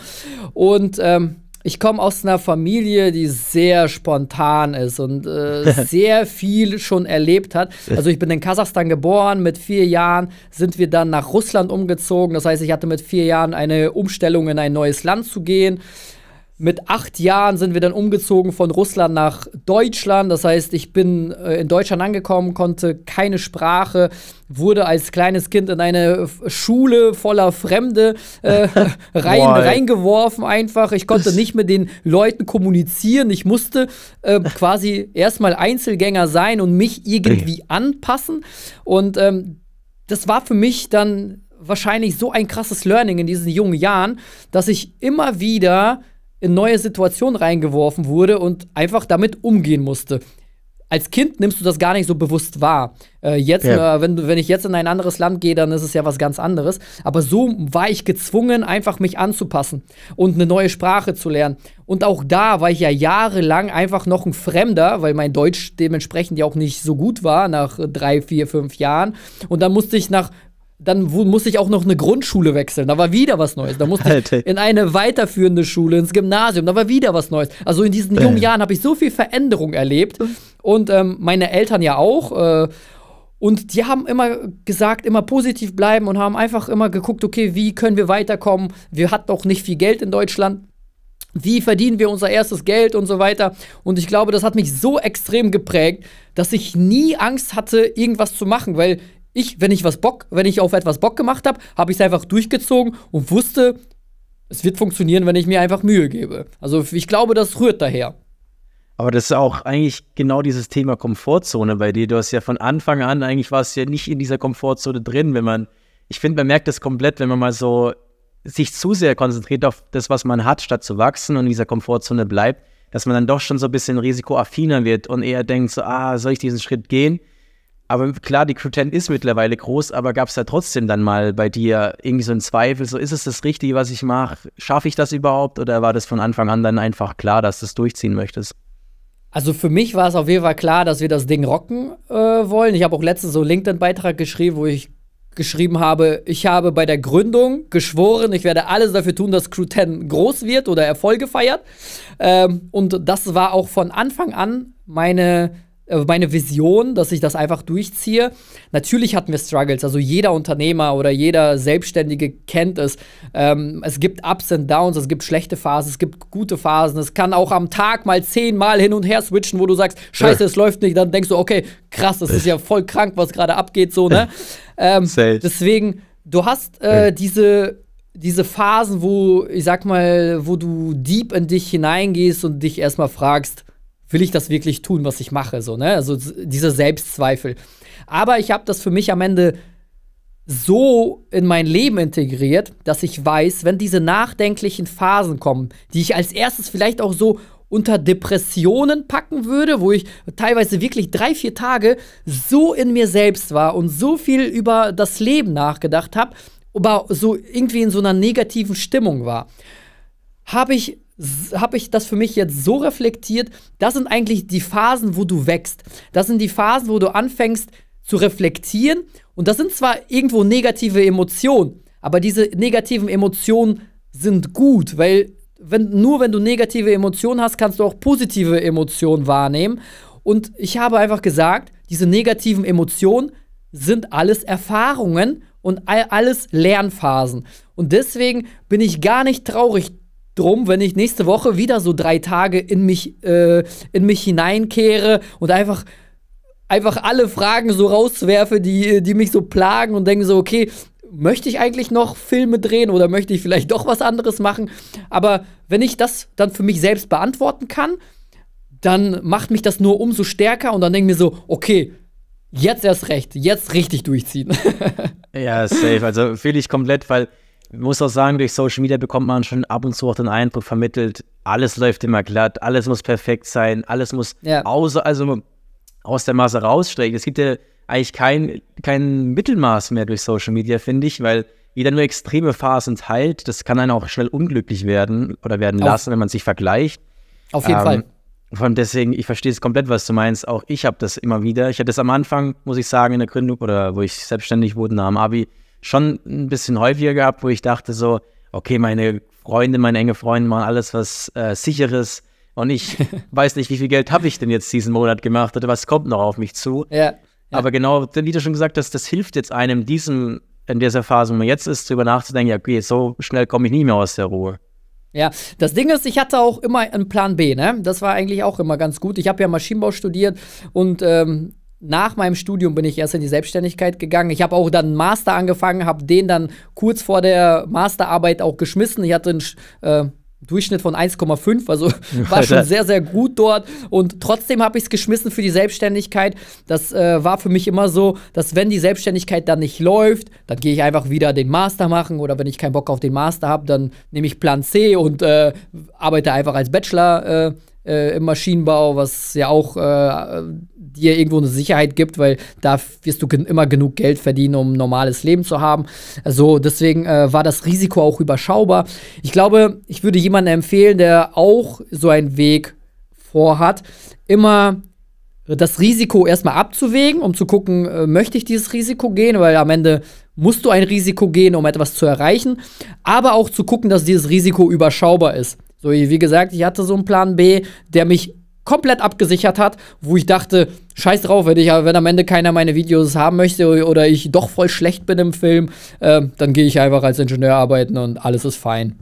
Und ähm, ich komme aus einer Familie, die sehr spontan ist und äh, sehr viel schon erlebt hat. Also ich bin in Kasachstan geboren, mit vier Jahren sind wir dann nach Russland umgezogen. Das heißt, ich hatte mit vier Jahren eine Umstellung in ein neues Land zu gehen mit acht Jahren sind wir dann umgezogen von Russland nach Deutschland. Das heißt, ich bin äh, in Deutschland angekommen, konnte keine Sprache, wurde als kleines Kind in eine Schule voller Fremde äh, rein, reingeworfen einfach. Ich konnte nicht mit den Leuten kommunizieren. Ich musste äh, quasi erstmal Einzelgänger sein und mich irgendwie anpassen. Und ähm, das war für mich dann wahrscheinlich so ein krasses Learning in diesen jungen Jahren, dass ich immer wieder in neue Situationen reingeworfen wurde und einfach damit umgehen musste. Als Kind nimmst du das gar nicht so bewusst wahr. Äh, jetzt, ja. äh, wenn, wenn ich jetzt in ein anderes Land gehe, dann ist es ja was ganz anderes. Aber so war ich gezwungen, einfach mich anzupassen und eine neue Sprache zu lernen. Und auch da war ich ja jahrelang einfach noch ein Fremder, weil mein Deutsch dementsprechend ja auch nicht so gut war nach drei, vier, fünf Jahren. Und dann musste ich nach dann musste ich auch noch eine Grundschule wechseln. Da war wieder was Neues. Da musste Alter. ich in eine weiterführende Schule, ins Gymnasium. Da war wieder was Neues. Also in diesen jungen Jahren habe ich so viel Veränderung erlebt. Und ähm, meine Eltern ja auch. Äh, und die haben immer gesagt, immer positiv bleiben und haben einfach immer geguckt, okay, wie können wir weiterkommen? Wir hatten auch nicht viel Geld in Deutschland wie verdienen wir unser erstes Geld und so weiter. Und ich glaube, das hat mich so extrem geprägt, dass ich nie Angst hatte, irgendwas zu machen, weil ich, wenn ich was Bock, wenn ich auf etwas Bock gemacht habe, habe ich es einfach durchgezogen und wusste, es wird funktionieren, wenn ich mir einfach Mühe gebe. Also ich glaube, das rührt daher. Aber das ist auch eigentlich genau dieses Thema Komfortzone bei dir. Du hast ja von Anfang an, eigentlich war es ja nicht in dieser Komfortzone drin, wenn man, ich finde, man merkt das komplett, wenn man mal so sich zu sehr konzentriert auf das, was man hat, statt zu wachsen und in dieser Komfortzone bleibt, dass man dann doch schon so ein bisschen risikoaffiner wird und eher denkt, so, ah, soll ich diesen Schritt gehen? Aber klar, die Crew 10 ist mittlerweile groß, aber gab es da trotzdem dann mal bei dir irgendwie so einen Zweifel, so ist es das Richtige, was ich mache? Schaffe ich das überhaupt? Oder war das von Anfang an dann einfach klar, dass du es durchziehen möchtest? Also für mich war es auf jeden Fall klar, dass wir das Ding rocken äh, wollen. Ich habe auch letztens so einen LinkedIn-Beitrag geschrieben, wo ich geschrieben habe, ich habe bei der Gründung geschworen, ich werde alles dafür tun, dass Crew 10 groß wird oder Erfolge feiert. Ähm, und das war auch von Anfang an meine äh, meine Vision, dass ich das einfach durchziehe. Natürlich hatten wir Struggles, also jeder Unternehmer oder jeder Selbstständige kennt es. Ähm, es gibt Ups und Downs, es gibt schlechte Phasen, es gibt gute Phasen. Es kann auch am Tag mal zehnmal hin und her switchen, wo du sagst, scheiße, es läuft nicht. Dann denkst du, okay, krass, das ist ja voll krank, was gerade abgeht, so, ne? Ähm, deswegen, du hast äh, diese diese Phasen, wo, ich sag mal, wo du deep in dich hineingehst und dich erstmal fragst, will ich das wirklich tun, was ich mache? So, ne? Also dieser Selbstzweifel. Aber ich habe das für mich am Ende so in mein Leben integriert, dass ich weiß, wenn diese nachdenklichen Phasen kommen, die ich als erstes vielleicht auch so unter Depressionen packen würde, wo ich teilweise wirklich drei, vier Tage so in mir selbst war und so viel über das Leben nachgedacht habe, aber so irgendwie in so einer negativen Stimmung war, habe ich habe ich das für mich jetzt so reflektiert, das sind eigentlich die Phasen, wo du wächst. Das sind die Phasen, wo du anfängst zu reflektieren. Und das sind zwar irgendwo negative Emotionen, aber diese negativen Emotionen sind gut, weil wenn, nur wenn du negative Emotionen hast, kannst du auch positive Emotionen wahrnehmen. Und ich habe einfach gesagt, diese negativen Emotionen sind alles Erfahrungen und alles Lernphasen. Und deswegen bin ich gar nicht traurig drum, wenn ich nächste Woche wieder so drei Tage in mich, äh, in mich hineinkehre und einfach einfach alle Fragen so rauswerfe, die, die mich so plagen und denke so, okay, möchte ich eigentlich noch Filme drehen oder möchte ich vielleicht doch was anderes machen? Aber wenn ich das dann für mich selbst beantworten kann, dann macht mich das nur umso stärker und dann denke ich mir so, okay, jetzt erst recht, jetzt richtig durchziehen. ja, safe. Also fühle ich komplett, weil muss auch sagen, durch Social Media bekommt man schon ab und zu auch den Eindruck vermittelt, alles läuft immer glatt, alles muss perfekt sein, alles muss ja. aus, also aus der Masse rausstrecken. Es gibt ja eigentlich kein, kein Mittelmaß mehr durch Social Media, finde ich, weil jeder nur extreme Phasen teilt. Das kann einen auch schnell unglücklich werden oder werden Auf. lassen, wenn man sich vergleicht. Auf jeden ähm, Fall. Von deswegen, ich verstehe es komplett, was du meinst. Auch ich habe das immer wieder. Ich hatte das am Anfang, muss ich sagen, in der Gründung oder wo ich selbstständig wurde nach dem Abi, schon ein bisschen häufiger gehabt, wo ich dachte so, okay, meine Freunde, meine enge Freunde machen alles was äh, sicheres und ich weiß nicht, wie viel Geld habe ich denn jetzt diesen Monat gemacht oder was kommt noch auf mich zu. Ja, ja. Aber genau, wie du schon gesagt hast, das hilft jetzt einem, diesem, in dieser Phase, wo man jetzt ist, darüber nachzudenken, ja, okay, so schnell komme ich nie mehr aus der Ruhe. Ja, das Ding ist, ich hatte auch immer einen Plan B, ne? Das war eigentlich auch immer ganz gut. Ich habe ja Maschinenbau studiert und ähm, nach meinem Studium bin ich erst in die Selbstständigkeit gegangen. Ich habe auch dann einen Master angefangen, habe den dann kurz vor der Masterarbeit auch geschmissen. Ich hatte einen äh, Durchschnitt von 1,5, also war schon sehr, sehr gut dort. Und trotzdem habe ich es geschmissen für die Selbstständigkeit. Das äh, war für mich immer so, dass wenn die Selbstständigkeit dann nicht läuft, dann gehe ich einfach wieder den Master machen oder wenn ich keinen Bock auf den Master habe, dann nehme ich Plan C und äh, arbeite einfach als Bachelor. Äh, äh im Maschinenbau, was ja auch äh, dir irgendwo eine Sicherheit gibt, weil da wirst du gen immer genug Geld verdienen, um ein normales Leben zu haben. Also deswegen äh, war das Risiko auch überschaubar. Ich glaube, ich würde jemanden empfehlen, der auch so einen Weg vorhat, immer das Risiko erstmal abzuwägen, um zu gucken, äh, möchte ich dieses Risiko gehen, weil am Ende musst du ein Risiko gehen, um etwas zu erreichen, aber auch zu gucken, dass dieses Risiko überschaubar ist. So, wie gesagt, ich hatte so einen Plan B, der mich komplett abgesichert hat, wo ich dachte, scheiß drauf, wenn, ich, wenn am Ende keiner meine Videos haben möchte oder ich doch voll schlecht bin im Film, äh, dann gehe ich einfach als Ingenieur arbeiten und alles ist fein.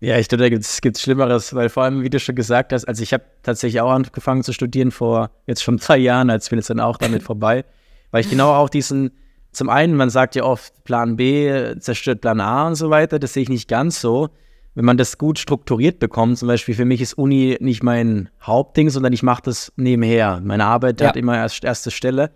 Ja, ich glaube, da gibt es Schlimmeres, weil vor allem, wie du schon gesagt hast, also ich habe tatsächlich auch angefangen zu studieren vor jetzt schon drei Jahren, als bin ich dann auch damit vorbei, weil ich genau auch diesen, zum einen, man sagt ja oft, Plan B zerstört Plan A und so weiter, das sehe ich nicht ganz so, wenn man das gut strukturiert bekommt, zum Beispiel für mich ist Uni nicht mein Hauptding, sondern ich mache das nebenher. Meine Arbeit ja. hat immer erst erste Stelle.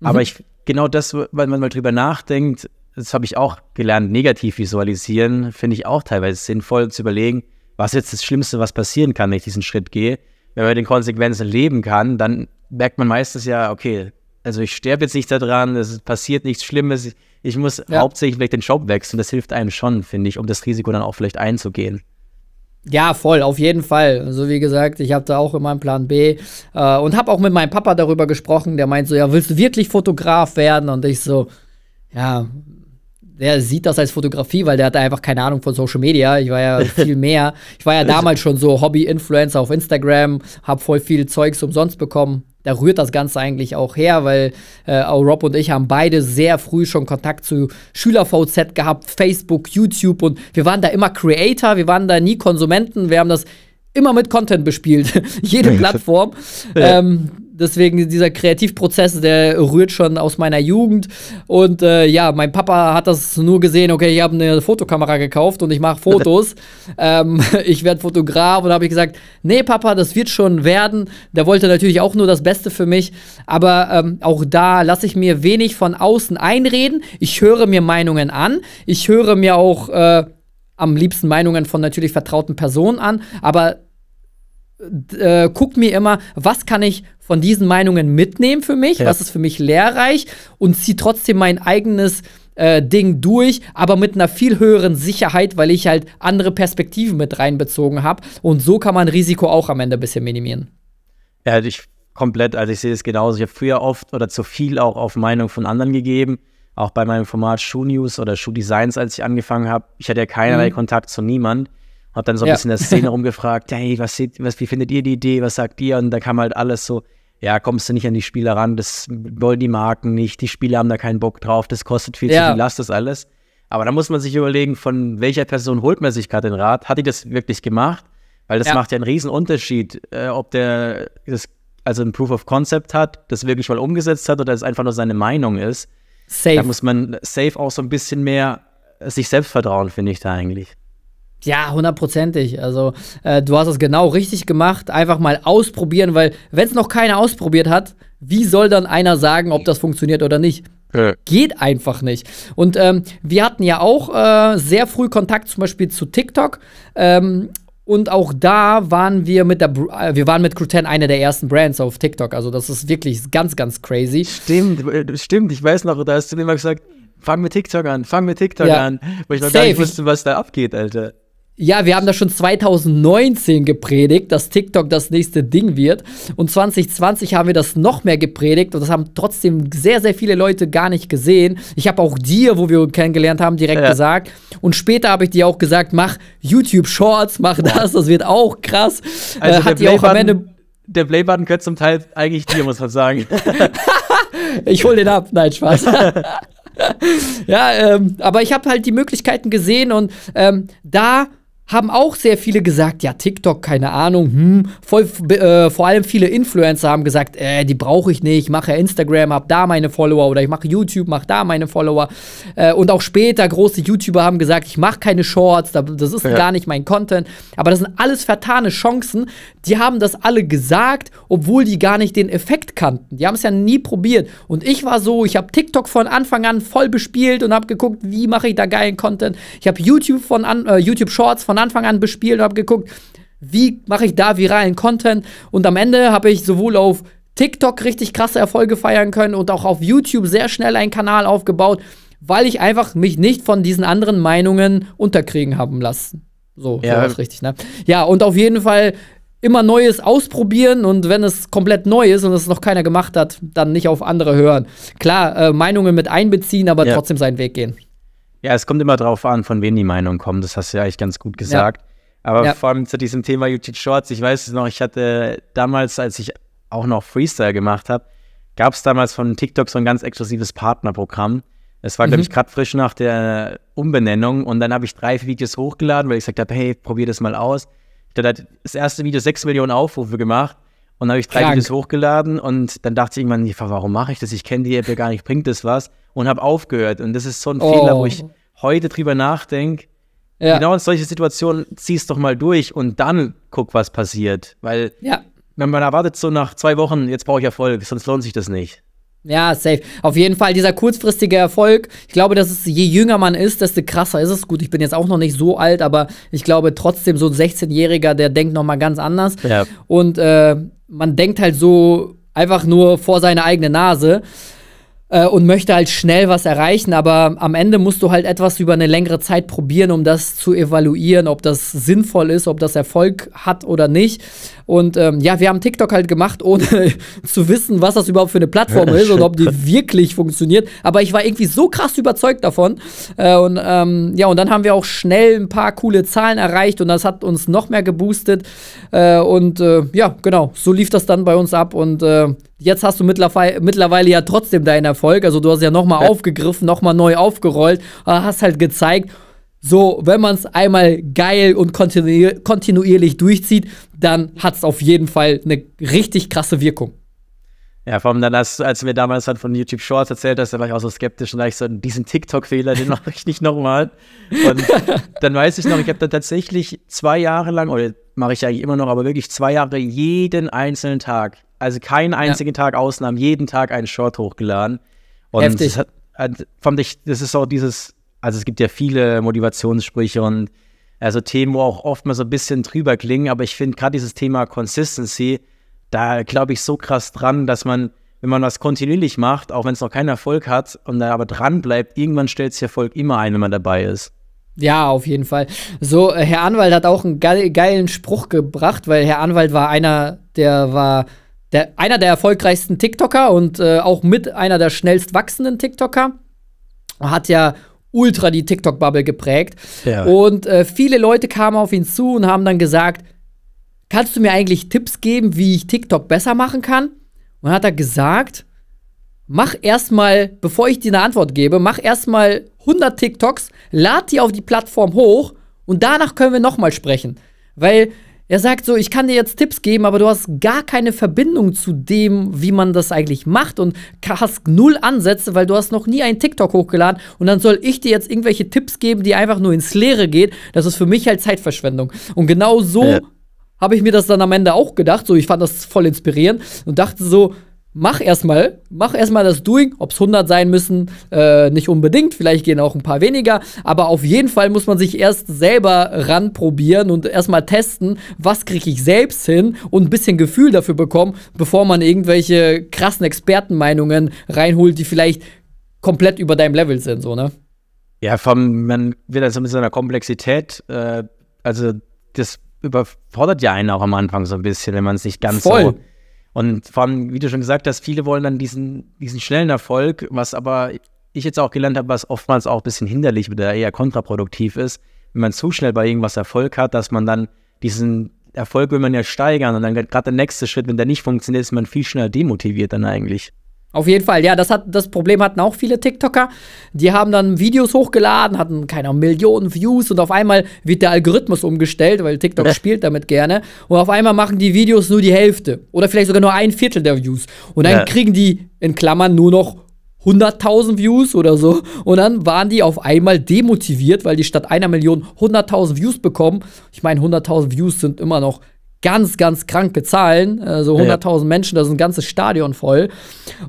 Mhm. Aber ich, genau das, wenn man mal drüber nachdenkt, das habe ich auch gelernt, negativ visualisieren, finde ich auch teilweise sinnvoll zu überlegen, was jetzt das Schlimmste, was passieren kann, wenn ich diesen Schritt gehe. Wenn man den Konsequenzen leben kann, dann merkt man meistens ja, okay, also ich sterbe jetzt nicht daran, es passiert nichts Schlimmes, ich muss ja. hauptsächlich vielleicht den Job wechseln. Das hilft einem schon, finde ich, um das Risiko dann auch vielleicht einzugehen. Ja, voll, auf jeden Fall. Also wie gesagt, ich habe da auch immer einen Plan B äh, und habe auch mit meinem Papa darüber gesprochen. Der meint so, ja, willst du wirklich Fotograf werden? Und ich so, ja, der sieht das als Fotografie, weil der hat einfach keine Ahnung von Social Media. Ich war ja viel mehr. Ich war ja damals schon so Hobby-Influencer auf Instagram, habe voll viel Zeugs umsonst bekommen da rührt das Ganze eigentlich auch her, weil äh, auch Rob und ich haben beide sehr früh schon Kontakt zu SchülerVZ gehabt, Facebook, YouTube und wir waren da immer Creator, wir waren da nie Konsumenten, wir haben das immer mit Content bespielt, jede Plattform. Ähm, deswegen dieser Kreativprozess, der rührt schon aus meiner Jugend. Und äh, ja, mein Papa hat das nur gesehen, okay, ich habe eine Fotokamera gekauft und ich mache Fotos. ähm, ich werde Fotograf und habe ich gesagt, nee, Papa, das wird schon werden. Der wollte natürlich auch nur das Beste für mich. Aber ähm, auch da lasse ich mir wenig von außen einreden. Ich höre mir Meinungen an. Ich höre mir auch äh, am liebsten Meinungen von natürlich vertrauten Personen an. Aber äh, guck mir immer, was kann ich von diesen Meinungen mitnehmen für mich, ja. was ist für mich lehrreich und ziehe trotzdem mein eigenes äh, Ding durch, aber mit einer viel höheren Sicherheit, weil ich halt andere Perspektiven mit reinbezogen habe und so kann man Risiko auch am Ende ein bisschen minimieren. Ja, halt ich komplett, also ich sehe es genauso. Ich habe früher oft oder zu viel auch auf Meinung von anderen gegeben, auch bei meinem Format Shoe News oder Shoe Designs, als ich angefangen habe. Ich hatte ja keinerlei mhm. Kontakt zu niemandem. Hab dann so ein ja. bisschen in der Szene rumgefragt, hey, was, seht, was, wie findet ihr die Idee, was sagt ihr? Und da kam halt alles so, ja, kommst du nicht an die Spieler ran, das wollen die Marken nicht, die Spieler haben da keinen Bock drauf, das kostet viel ja. zu viel, lass das alles. Aber da muss man sich überlegen, von welcher Person holt man sich gerade den Rat? Hat die das wirklich gemacht? Weil das ja. macht ja einen riesen Unterschied, äh, ob der das, also ein Proof of Concept hat, das wirklich mal umgesetzt hat oder es einfach nur seine Meinung ist. Safe. Da muss man safe auch so ein bisschen mehr sich selbst vertrauen, finde ich da eigentlich. Ja, hundertprozentig. Also äh, du hast es genau richtig gemacht. Einfach mal ausprobieren, weil wenn es noch keiner ausprobiert hat, wie soll dann einer sagen, ob das funktioniert oder nicht? Ja. Geht einfach nicht. Und ähm, wir hatten ja auch äh, sehr früh Kontakt zum Beispiel zu TikTok. Ähm, und auch da waren wir mit der, äh, wir waren mit Crew 10 eine der ersten Brands auf TikTok. Also das ist wirklich ganz, ganz crazy. Stimmt, äh, stimmt. Ich weiß noch, da hast du immer gesagt, fang mit TikTok an, fang mit TikTok ja. an. Weil ich noch Safe. gar nicht wusste, was da abgeht, Alter. Ja, wir haben das schon 2019 gepredigt, dass TikTok das nächste Ding wird. Und 2020 haben wir das noch mehr gepredigt und das haben trotzdem sehr, sehr viele Leute gar nicht gesehen. Ich habe auch dir, wo wir uns kennengelernt haben, direkt ja. gesagt. Und später habe ich dir auch gesagt, mach YouTube Shorts, mach das, das wird auch krass. Äh, also äh, hat die auch am Ende. Der Playbutton gehört zum Teil eigentlich dir, muss man sagen. ich hole den ab. Nein, Spaß. ja, ähm, aber ich habe halt die Möglichkeiten gesehen und ähm, da haben auch sehr viele gesagt, ja, TikTok, keine Ahnung, hm, voll, äh, vor allem viele Influencer haben gesagt, äh, die brauche ich nicht, ich mache Instagram, hab da meine Follower oder ich mache YouTube, mach da meine Follower. Äh, und auch später große YouTuber haben gesagt, ich mache keine Shorts, das ist ja. gar nicht mein Content. Aber das sind alles vertane Chancen. Die haben das alle gesagt, obwohl die gar nicht den Effekt kannten. Die haben es ja nie probiert. Und ich war so, ich habe TikTok von Anfang an voll bespielt und habe geguckt, wie mache ich da geilen Content. Ich habe YouTube von äh, YouTube Shorts von von Anfang an bespielt und habe geguckt, wie mache ich da viralen Content. Und am Ende habe ich sowohl auf TikTok richtig krasse Erfolge feiern können und auch auf YouTube sehr schnell einen Kanal aufgebaut, weil ich einfach mich nicht von diesen anderen Meinungen unterkriegen haben lassen. So, ja. so richtig, ne? Ja, und auf jeden Fall immer Neues ausprobieren und wenn es komplett neu ist und es noch keiner gemacht hat, dann nicht auf andere hören. Klar, äh, Meinungen mit einbeziehen, aber ja. trotzdem seinen Weg gehen. Ja, es kommt immer drauf an, von wem die Meinung kommt. Das hast du ja eigentlich ganz gut gesagt. Ja. Aber ja. vor allem zu diesem Thema YouTube Shorts, ich weiß es noch, ich hatte damals, als ich auch noch Freestyle gemacht habe, gab es damals von TikTok so ein ganz exklusives Partnerprogramm. Es war, mhm. glaube ich, gerade frisch nach der Umbenennung und dann habe ich drei Videos hochgeladen, weil ich gesagt habe, hey, probier das mal aus. Dann hat das erste Video sechs Millionen Aufrufe gemacht und dann habe ich drei Krank. Videos hochgeladen und dann dachte ich irgendwann, warum mache ich das? Ich kenne die App ja gar nicht, bringt das was? Und habe aufgehört. Und das ist so ein oh. Fehler, wo ich heute drüber nachdenke. Ja. Genau in solche Situationen ziehst doch mal durch und dann guck, was passiert. Weil ja. man, man erwartet so nach zwei Wochen, jetzt brauche ich Erfolg, sonst lohnt sich das nicht. Ja, safe. Auf jeden Fall dieser kurzfristige Erfolg. Ich glaube, dass es je jünger man ist, desto krasser ist es. Gut, ich bin jetzt auch noch nicht so alt, aber ich glaube trotzdem so ein 16-Jähriger, der denkt noch mal ganz anders. Ja. Und äh, man denkt halt so einfach nur vor seine eigene Nase äh, und möchte halt schnell was erreichen, aber am Ende musst du halt etwas über eine längere Zeit probieren, um das zu evaluieren, ob das sinnvoll ist, ob das Erfolg hat oder nicht. Und ähm, ja, wir haben TikTok halt gemacht, ohne zu wissen, was das überhaupt für eine Plattform ist und ob die wirklich funktioniert. Aber ich war irgendwie so krass überzeugt davon. Äh, und ähm, ja, und dann haben wir auch schnell ein paar coole Zahlen erreicht und das hat uns noch mehr geboostet. Äh, und äh, ja, genau, so lief das dann bei uns ab. Und äh, jetzt hast du mittlerweile, mittlerweile ja trotzdem deinen Erfolg. Also du hast ja nochmal aufgegriffen, nochmal neu aufgerollt, äh, hast halt gezeigt. So, wenn man es einmal geil und kontinuier kontinuierlich durchzieht, dann hat es auf jeden Fall eine richtig krasse Wirkung. Ja, vor allem dann, als, als du mir damals dann von YouTube Shorts erzählt hast, da war ich auch so skeptisch und da ich so diesen TikTok-Fehler, den mache ich nicht nochmal. Und dann weiß ich noch, ich habe dann tatsächlich zwei Jahre lang, oder mache ich eigentlich immer noch, aber wirklich zwei Jahre jeden einzelnen Tag, also keinen einzigen ja. Tag Ausnahmen, jeden Tag einen Short hochgeladen. Und Heftig. Hat, hat, das ist auch dieses, also es gibt ja viele Motivationssprüche und also Themen, wo auch oft mal so ein bisschen drüber klingen, aber ich finde gerade dieses Thema Consistency, da glaube ich so krass dran, dass man, wenn man was kontinuierlich macht, auch wenn es noch keinen Erfolg hat und da aber dran bleibt, irgendwann stellt sich Erfolg immer ein, wenn man dabei ist. Ja, auf jeden Fall. So, äh, Herr Anwalt hat auch einen ge geilen Spruch gebracht, weil Herr Anwalt war einer, der war der, einer der erfolgreichsten TikToker und äh, auch mit einer der schnellst wachsenden TikToker. Hat ja ultra die TikTok-Bubble geprägt. Ja. Und äh, viele Leute kamen auf ihn zu und haben dann gesagt, kannst du mir eigentlich Tipps geben, wie ich TikTok besser machen kann? Und dann hat er gesagt, mach erstmal, bevor ich dir eine Antwort gebe, mach erstmal 100 TikToks, lad die auf die Plattform hoch und danach können wir nochmal sprechen. Weil er sagt so, ich kann dir jetzt Tipps geben, aber du hast gar keine Verbindung zu dem, wie man das eigentlich macht und hast null Ansätze, weil du hast noch nie einen TikTok hochgeladen und dann soll ich dir jetzt irgendwelche Tipps geben, die einfach nur ins Leere geht. Das ist für mich halt Zeitverschwendung. Und genau so äh. habe ich mir das dann am Ende auch gedacht. So, ich fand das voll inspirierend und dachte so, mach erstmal, mach erstmal das Doing, ob es 100 sein müssen, äh, nicht unbedingt, vielleicht gehen auch ein paar weniger, aber auf jeden Fall muss man sich erst selber ranprobieren und erstmal testen, was kriege ich selbst hin und ein bisschen Gefühl dafür bekommen, bevor man irgendwelche krassen Expertenmeinungen reinholt, die vielleicht komplett über deinem Level sind, so, ne? Ja, vom, man wird also mit so einer Komplexität, äh, also das überfordert ja einen auch am Anfang so ein bisschen, wenn man es nicht ganz Voll. so und vor allem, wie du schon gesagt hast, viele wollen dann diesen, diesen schnellen Erfolg, was aber ich jetzt auch gelernt habe, was oftmals auch ein bisschen hinderlich oder eher kontraproduktiv ist, wenn man zu schnell bei irgendwas Erfolg hat, dass man dann diesen Erfolg will man ja steigern und dann gerade der nächste Schritt, wenn der nicht funktioniert, ist man viel schneller demotiviert dann eigentlich. Auf jeden Fall, ja, das, hat, das Problem hatten auch viele TikToker. Die haben dann Videos hochgeladen, hatten, keine Millionen Views und auf einmal wird der Algorithmus umgestellt, weil TikTok spielt damit gerne. Und auf einmal machen die Videos nur die Hälfte oder vielleicht sogar nur ein Viertel der Views. Und dann ja. kriegen die in Klammern nur noch 100.000 Views oder so. Und dann waren die auf einmal demotiviert, weil die statt einer Million 100.000 Views bekommen. Ich meine, 100.000 Views sind immer noch ganz, ganz kranke Zahlen. Äh, so 100.000 ja. Menschen, da ist ein ganzes Stadion voll.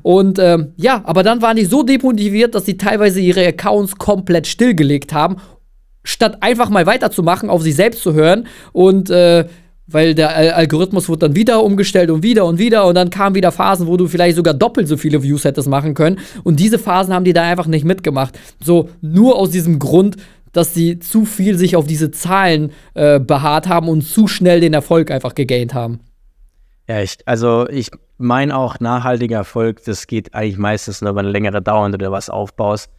Und ähm, ja, aber dann waren die so demotiviert, dass sie teilweise ihre Accounts komplett stillgelegt haben, statt einfach mal weiterzumachen, auf sich selbst zu hören und äh, weil der Algorithmus wurde dann wieder umgestellt und wieder und wieder und dann kamen wieder Phasen, wo du vielleicht sogar doppelt so viele Views hättest machen können und diese Phasen haben die da einfach nicht mitgemacht. So nur aus diesem Grund, dass sie zu viel sich auf diese Zahlen äh, beharrt haben und zu schnell den Erfolg einfach gegaint haben. Ja, ich, also ich meine auch nachhaltiger Erfolg, das geht eigentlich meistens nur über eine längere Dauer, wenn du dir was aufbaust.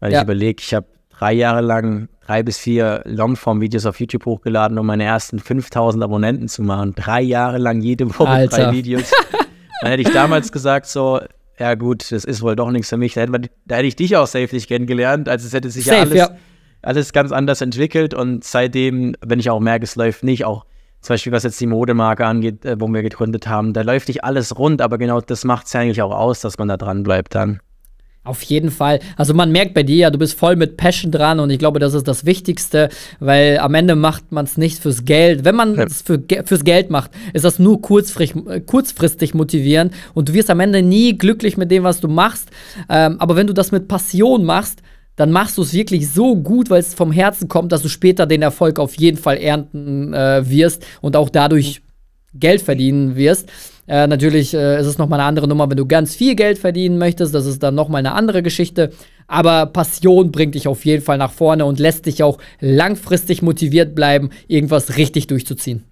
Weil ja. ich überlege, ich habe drei Jahre lang drei bis vier Longform-Videos auf YouTube hochgeladen, um meine ersten 5000 Abonnenten zu machen. Drei Jahre lang jede Woche Alter. drei Videos. Dann hätte ich damals gesagt, so, ja gut, das ist wohl doch nichts für mich. Da hätte, man, da hätte ich dich auch safe nicht kennengelernt. Also es hätte sich safe, ja alles ja alles ganz anders entwickelt und seitdem, wenn ich auch merke, es läuft nicht, auch zum Beispiel was jetzt die Modemarke angeht, äh, wo wir gegründet haben, da läuft nicht alles rund, aber genau das macht es ja eigentlich auch aus, dass man da dran bleibt dann. Auf jeden Fall. Also man merkt bei dir ja, du bist voll mit Passion dran und ich glaube, das ist das Wichtigste, weil am Ende macht man es nicht fürs Geld. Wenn man es für, fürs Geld macht, ist das nur kurzfristig, kurzfristig motivierend und du wirst am Ende nie glücklich mit dem, was du machst. Ähm, aber wenn du das mit Passion machst, dann machst du es wirklich so gut, weil es vom Herzen kommt, dass du später den Erfolg auf jeden Fall ernten äh, wirst und auch dadurch mhm. Geld verdienen wirst. Äh, natürlich äh, ist es nochmal eine andere Nummer, wenn du ganz viel Geld verdienen möchtest. Das ist dann nochmal eine andere Geschichte. Aber Passion bringt dich auf jeden Fall nach vorne und lässt dich auch langfristig motiviert bleiben, irgendwas richtig durchzuziehen.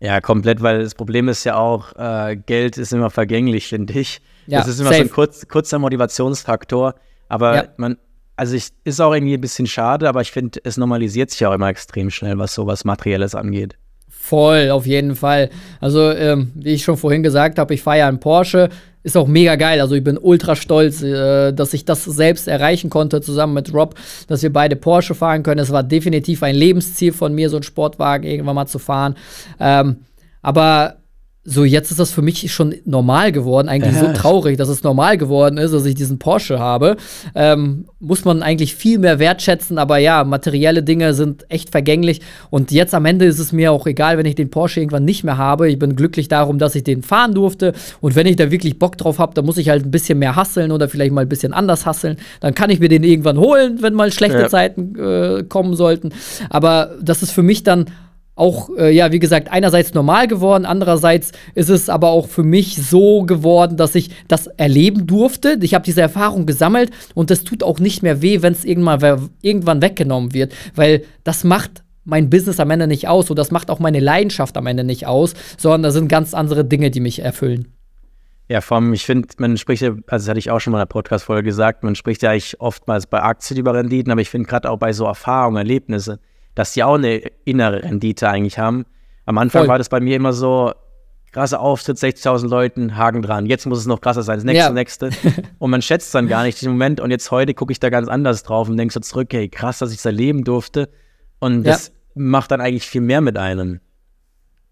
Ja, komplett, weil das Problem ist ja auch, äh, Geld ist immer vergänglich, finde ich. Ja, das ist immer safe. so ein kurz, kurzer Motivationsfaktor. Aber ja. man, also ich, ist auch irgendwie ein bisschen schade, aber ich finde, es normalisiert sich auch immer extrem schnell, was sowas Materielles angeht. Voll, auf jeden Fall. Also, ähm, wie ich schon vorhin gesagt habe, ich feiere einen Porsche. Ist auch mega geil. Also, ich bin ultra stolz, äh, dass ich das selbst erreichen konnte, zusammen mit Rob, dass wir beide Porsche fahren können. Es war definitiv ein Lebensziel von mir, so einen Sportwagen irgendwann mal zu fahren. Ähm, aber so jetzt ist das für mich schon normal geworden, eigentlich so traurig, dass es normal geworden ist, dass ich diesen Porsche habe. Ähm, muss man eigentlich viel mehr wertschätzen, aber ja, materielle Dinge sind echt vergänglich und jetzt am Ende ist es mir auch egal, wenn ich den Porsche irgendwann nicht mehr habe. Ich bin glücklich darum, dass ich den fahren durfte und wenn ich da wirklich Bock drauf habe, dann muss ich halt ein bisschen mehr hasseln oder vielleicht mal ein bisschen anders hasseln. Dann kann ich mir den irgendwann holen, wenn mal schlechte ja. Zeiten äh, kommen sollten. Aber das ist für mich dann auch, äh, ja, wie gesagt, einerseits normal geworden, andererseits ist es aber auch für mich so geworden, dass ich das erleben durfte. Ich habe diese Erfahrung gesammelt und das tut auch nicht mehr weh, wenn es irgendwann, weggenommen wird, weil das macht mein Business am Ende nicht aus und das macht auch meine Leidenschaft am Ende nicht aus, sondern da sind ganz andere Dinge, die mich erfüllen. Ja, vor allem, ich finde, man spricht ja, also das hatte ich auch schon mal in der Podcast-Folge gesagt, man spricht ja eigentlich oftmals bei Aktien über Renditen, aber ich finde gerade auch bei so Erfahrungen, Erlebnisse, dass sie auch eine innere Rendite eigentlich haben. Am Anfang Voll. war das bei mir immer so, krasser Auftritt, 60.000 Leuten, Haken dran. Jetzt muss es noch krasser sein, das nächste, ja. nächste. Und man schätzt dann gar nicht den Moment. Und jetzt heute gucke ich da ganz anders drauf und denke so zurück, hey, krass, dass ich es erleben durfte. Und das macht dann eigentlich viel mehr mit einem.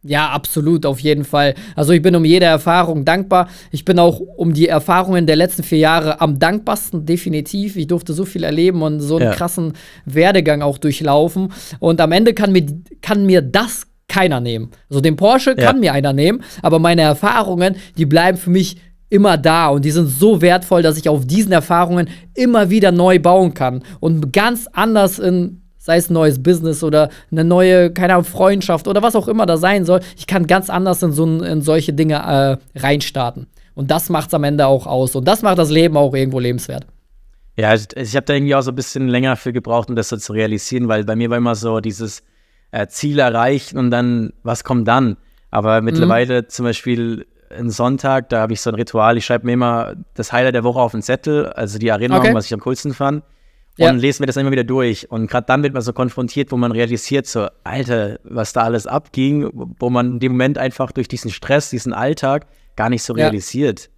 Ja, absolut, auf jeden Fall. Also ich bin um jede Erfahrung dankbar. Ich bin auch um die Erfahrungen der letzten vier Jahre am dankbarsten, definitiv. Ich durfte so viel erleben und so einen ja. krassen Werdegang auch durchlaufen. Und am Ende kann mir, kann mir das keiner nehmen. Also den Porsche ja. kann mir einer nehmen, aber meine Erfahrungen, die bleiben für mich immer da und die sind so wertvoll, dass ich auf diesen Erfahrungen immer wieder neu bauen kann und ganz anders in sei es ein neues Business oder eine neue, keine Ahnung, Freundschaft oder was auch immer da sein soll, ich kann ganz anders in, so, in solche Dinge äh, reinstarten. Und das macht es am Ende auch aus. Und das macht das Leben auch irgendwo lebenswert. Ja, ich, also, ich habe da irgendwie auch so ein bisschen länger für gebraucht, um das so zu realisieren, weil bei mir war immer so dieses äh, Ziel erreichen und dann, was kommt dann? Aber mhm. mittlerweile mhm. zum Beispiel ein Sonntag, da habe ich so ein Ritual, ich schreibe mir immer das Highlight der Woche auf den Zettel, also die Erinnerung, okay. was ich am coolsten fand ja. und lese mir das immer wieder durch. Und gerade dann wird man so konfrontiert, wo man realisiert, so, Alter, was da alles abging, wo man in dem Moment einfach durch diesen Stress, diesen Alltag gar nicht so ja. realisiert.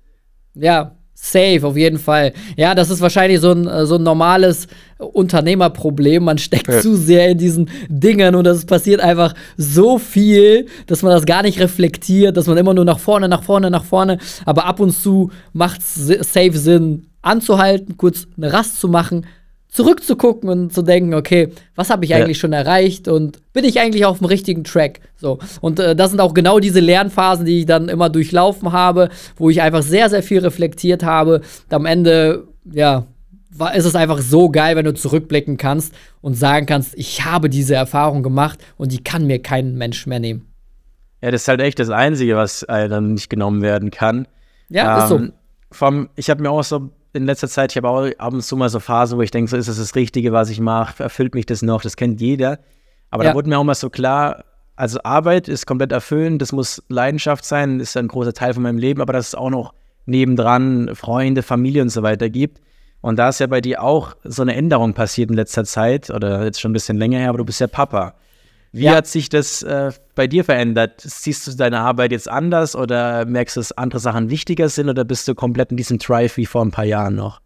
Ja, Safe, auf jeden Fall. Ja, das ist wahrscheinlich so ein, äh, so ein normales Unternehmerproblem. Man steckt ja. zu sehr in diesen Dingen und es passiert einfach so viel, dass man das gar nicht reflektiert, dass man immer nur nach vorne, nach vorne, nach vorne. Aber ab und zu macht es safe Sinn, anzuhalten, kurz eine Rast zu machen, zurückzugucken und zu denken, okay, was habe ich eigentlich ja. schon erreicht und bin ich eigentlich auf dem richtigen Track? So. Und äh, das sind auch genau diese Lernphasen, die ich dann immer durchlaufen habe, wo ich einfach sehr, sehr viel reflektiert habe. Und am Ende, ja, war, ist es einfach so geil, wenn du zurückblicken kannst und sagen kannst, ich habe diese Erfahrung gemacht und die kann mir kein Mensch mehr nehmen. Ja, das ist halt echt das Einzige, was äh, dann nicht genommen werden kann. Ja, ähm, ist so. Ähm, Vom, ich habe mir auch so in letzter Zeit, ich habe auch ab und zu mal so Phasen, wo ich denke, so ist das, das Richtige, was ich mache, erfüllt mich das noch, das kennt jeder. Aber ja. da wurde mir auch mal so klar, also Arbeit ist komplett erfüllend, das muss Leidenschaft sein, ist ein großer Teil von meinem Leben, aber dass es auch noch nebendran Freunde, Familie und so weiter gibt. Und da ist ja bei dir auch so eine Änderung passiert in letzter Zeit oder jetzt schon ein bisschen länger her, aber du bist ja Papa. Wie ja. hat sich das äh, bei dir verändert? Siehst du deine Arbeit jetzt anders oder merkst du, dass andere Sachen wichtiger sind oder bist du komplett in diesem Drive wie vor ein paar Jahren noch?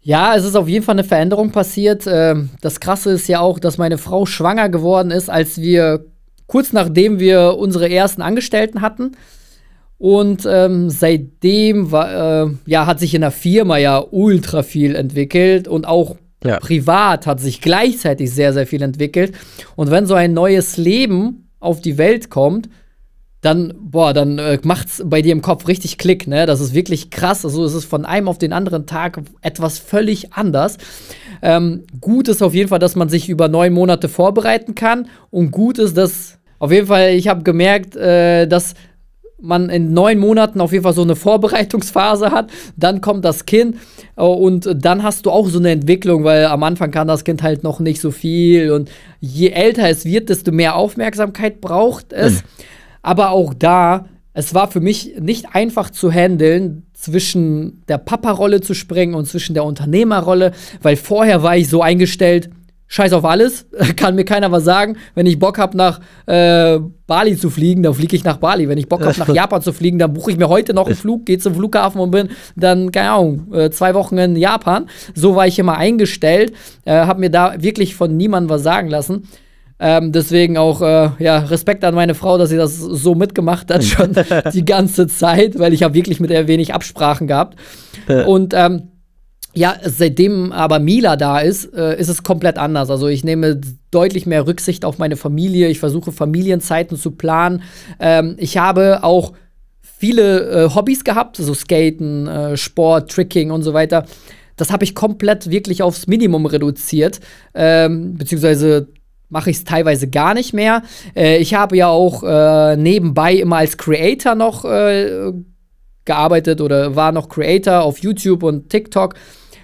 Ja, es ist auf jeden Fall eine Veränderung passiert. Ähm, das Krasse ist ja auch, dass meine Frau schwanger geworden ist, als wir kurz nachdem wir unsere ersten Angestellten hatten. Und ähm, seitdem war, äh, ja, hat sich in der Firma ja ultra viel entwickelt und auch ja. privat hat sich gleichzeitig sehr, sehr viel entwickelt. Und wenn so ein neues Leben auf die Welt kommt, dann, boah, dann äh, macht's bei dir im Kopf richtig Klick, ne? Das ist wirklich krass. Also es ist von einem auf den anderen Tag etwas völlig anders. Ähm, gut ist auf jeden Fall, dass man sich über neun Monate vorbereiten kann. Und gut ist, dass auf jeden Fall, ich habe gemerkt, äh, dass man in neun Monaten auf jeden Fall so eine Vorbereitungsphase hat, dann kommt das Kind äh, und dann hast du auch so eine Entwicklung, weil am Anfang kann das Kind halt noch nicht so viel und je älter es wird, desto mehr Aufmerksamkeit braucht es. Hm. Aber auch da, es war für mich nicht einfach zu handeln, zwischen der Papa-Rolle zu springen und zwischen der Unternehmerrolle, weil vorher war ich so eingestellt, scheiß auf alles, kann mir keiner was sagen. Wenn ich Bock habe, nach äh, Bali zu fliegen, dann fliege ich nach Bali. Wenn ich Bock habe, nach Japan zu fliegen, dann buche ich mir heute noch einen Flug, gehe zum Flughafen und bin dann, keine Ahnung, äh, zwei Wochen in Japan. So war ich immer eingestellt, äh, habe mir da wirklich von niemandem was sagen lassen. Ähm, deswegen auch äh, ja, Respekt an meine Frau, dass sie das so mitgemacht hat, schon die ganze Zeit, weil ich habe wirklich mit ihr wenig Absprachen gehabt. Äh. Und ähm, ja, seitdem aber Mila da ist, äh, ist es komplett anders. Also ich nehme deutlich mehr Rücksicht auf meine Familie. Ich versuche Familienzeiten zu planen. Ähm, ich habe auch viele äh, Hobbys gehabt, so Skaten, äh, Sport, Tricking und so weiter. Das habe ich komplett wirklich aufs Minimum reduziert, ähm, beziehungsweise mache ich es teilweise gar nicht mehr. Äh, ich habe ja auch äh, nebenbei immer als Creator noch äh, gearbeitet oder war noch Creator auf YouTube und TikTok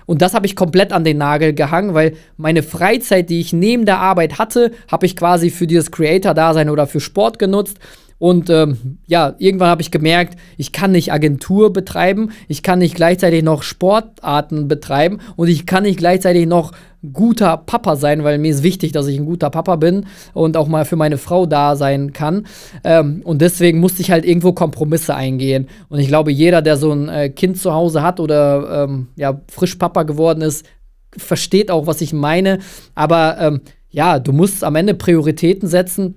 und das habe ich komplett an den Nagel gehangen, weil meine Freizeit, die ich neben der Arbeit hatte, habe ich quasi für dieses Creator-Dasein oder für Sport genutzt. Und ähm, ja, irgendwann habe ich gemerkt, ich kann nicht Agentur betreiben, ich kann nicht gleichzeitig noch Sportarten betreiben und ich kann nicht gleichzeitig noch guter Papa sein, weil mir ist wichtig, dass ich ein guter Papa bin und auch mal für meine Frau da sein kann. Ähm, und deswegen musste ich halt irgendwo Kompromisse eingehen. Und ich glaube, jeder, der so ein äh, Kind zu Hause hat oder ähm, ja, frisch Papa geworden ist, versteht auch, was ich meine. Aber ähm, ja, du musst am Ende Prioritäten setzen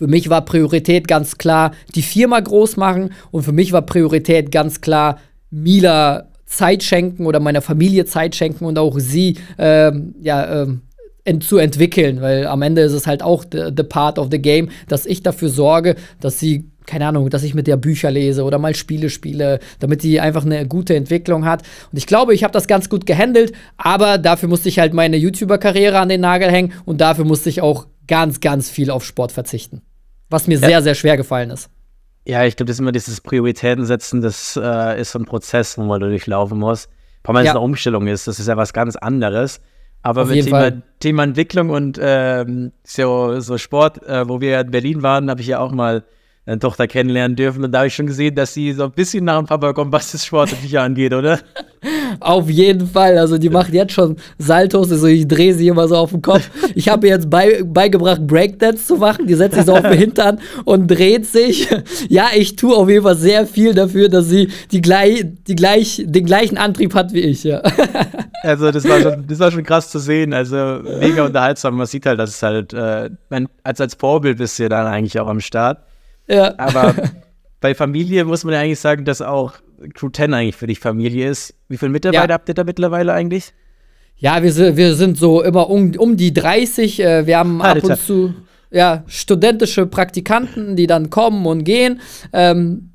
für mich war Priorität ganz klar, die Firma groß machen und für mich war Priorität ganz klar, Mila Zeit schenken oder meiner Familie Zeit schenken und auch sie ähm, ja, ähm, ent zu entwickeln, weil am Ende ist es halt auch the, the part of the game, dass ich dafür sorge, dass sie keine Ahnung, dass ich mit der Bücher lese oder mal Spiele spiele, damit die einfach eine gute Entwicklung hat. Und ich glaube, ich habe das ganz gut gehandelt, aber dafür musste ich halt meine YouTuber-Karriere an den Nagel hängen und dafür musste ich auch ganz, ganz viel auf Sport verzichten was mir ja. sehr, sehr schwer gefallen ist. Ja, ich glaube, das ist immer dieses Prioritäten setzen, das äh, ist so ein Prozess, wo man durchlaufen muss. Vor allem, wenn es eine Umstellung ist, das ist ja was ganz anderes. Aber Auf mit Thema, Thema Entwicklung und ähm, so, so Sport, äh, wo wir in Berlin waren, habe ich ja auch mal deine Tochter kennenlernen dürfen. Und da habe ich schon gesehen, dass sie so ein bisschen nach dem Papa kommt, was das Sportliche angeht, oder? Auf jeden Fall. Also die macht jetzt schon Saltos. Also ich drehe sie immer so auf den Kopf. Ich habe ihr jetzt bei, beigebracht, Breakdance zu machen. Die setzt sich so auf den Hintern und dreht sich. Ja, ich tue auf jeden Fall sehr viel dafür, dass sie die gleich, die gleich, den gleichen Antrieb hat wie ich. Ja. Also das war, schon, das war schon krass zu sehen. Also mega unterhaltsam. Man sieht halt, dass es halt äh, als, als Vorbild bist du dann eigentlich auch am Start. Ja. Aber bei Familie muss man ja eigentlich sagen, dass auch Crew 10 eigentlich für dich Familie ist. Wie viele Mitarbeiter ja. habt ihr da mittlerweile eigentlich? Ja, wir, sind, wir sind so immer um, um die 30. Äh, wir haben Alter. ab und zu ja, studentische Praktikanten, die dann kommen und gehen ähm,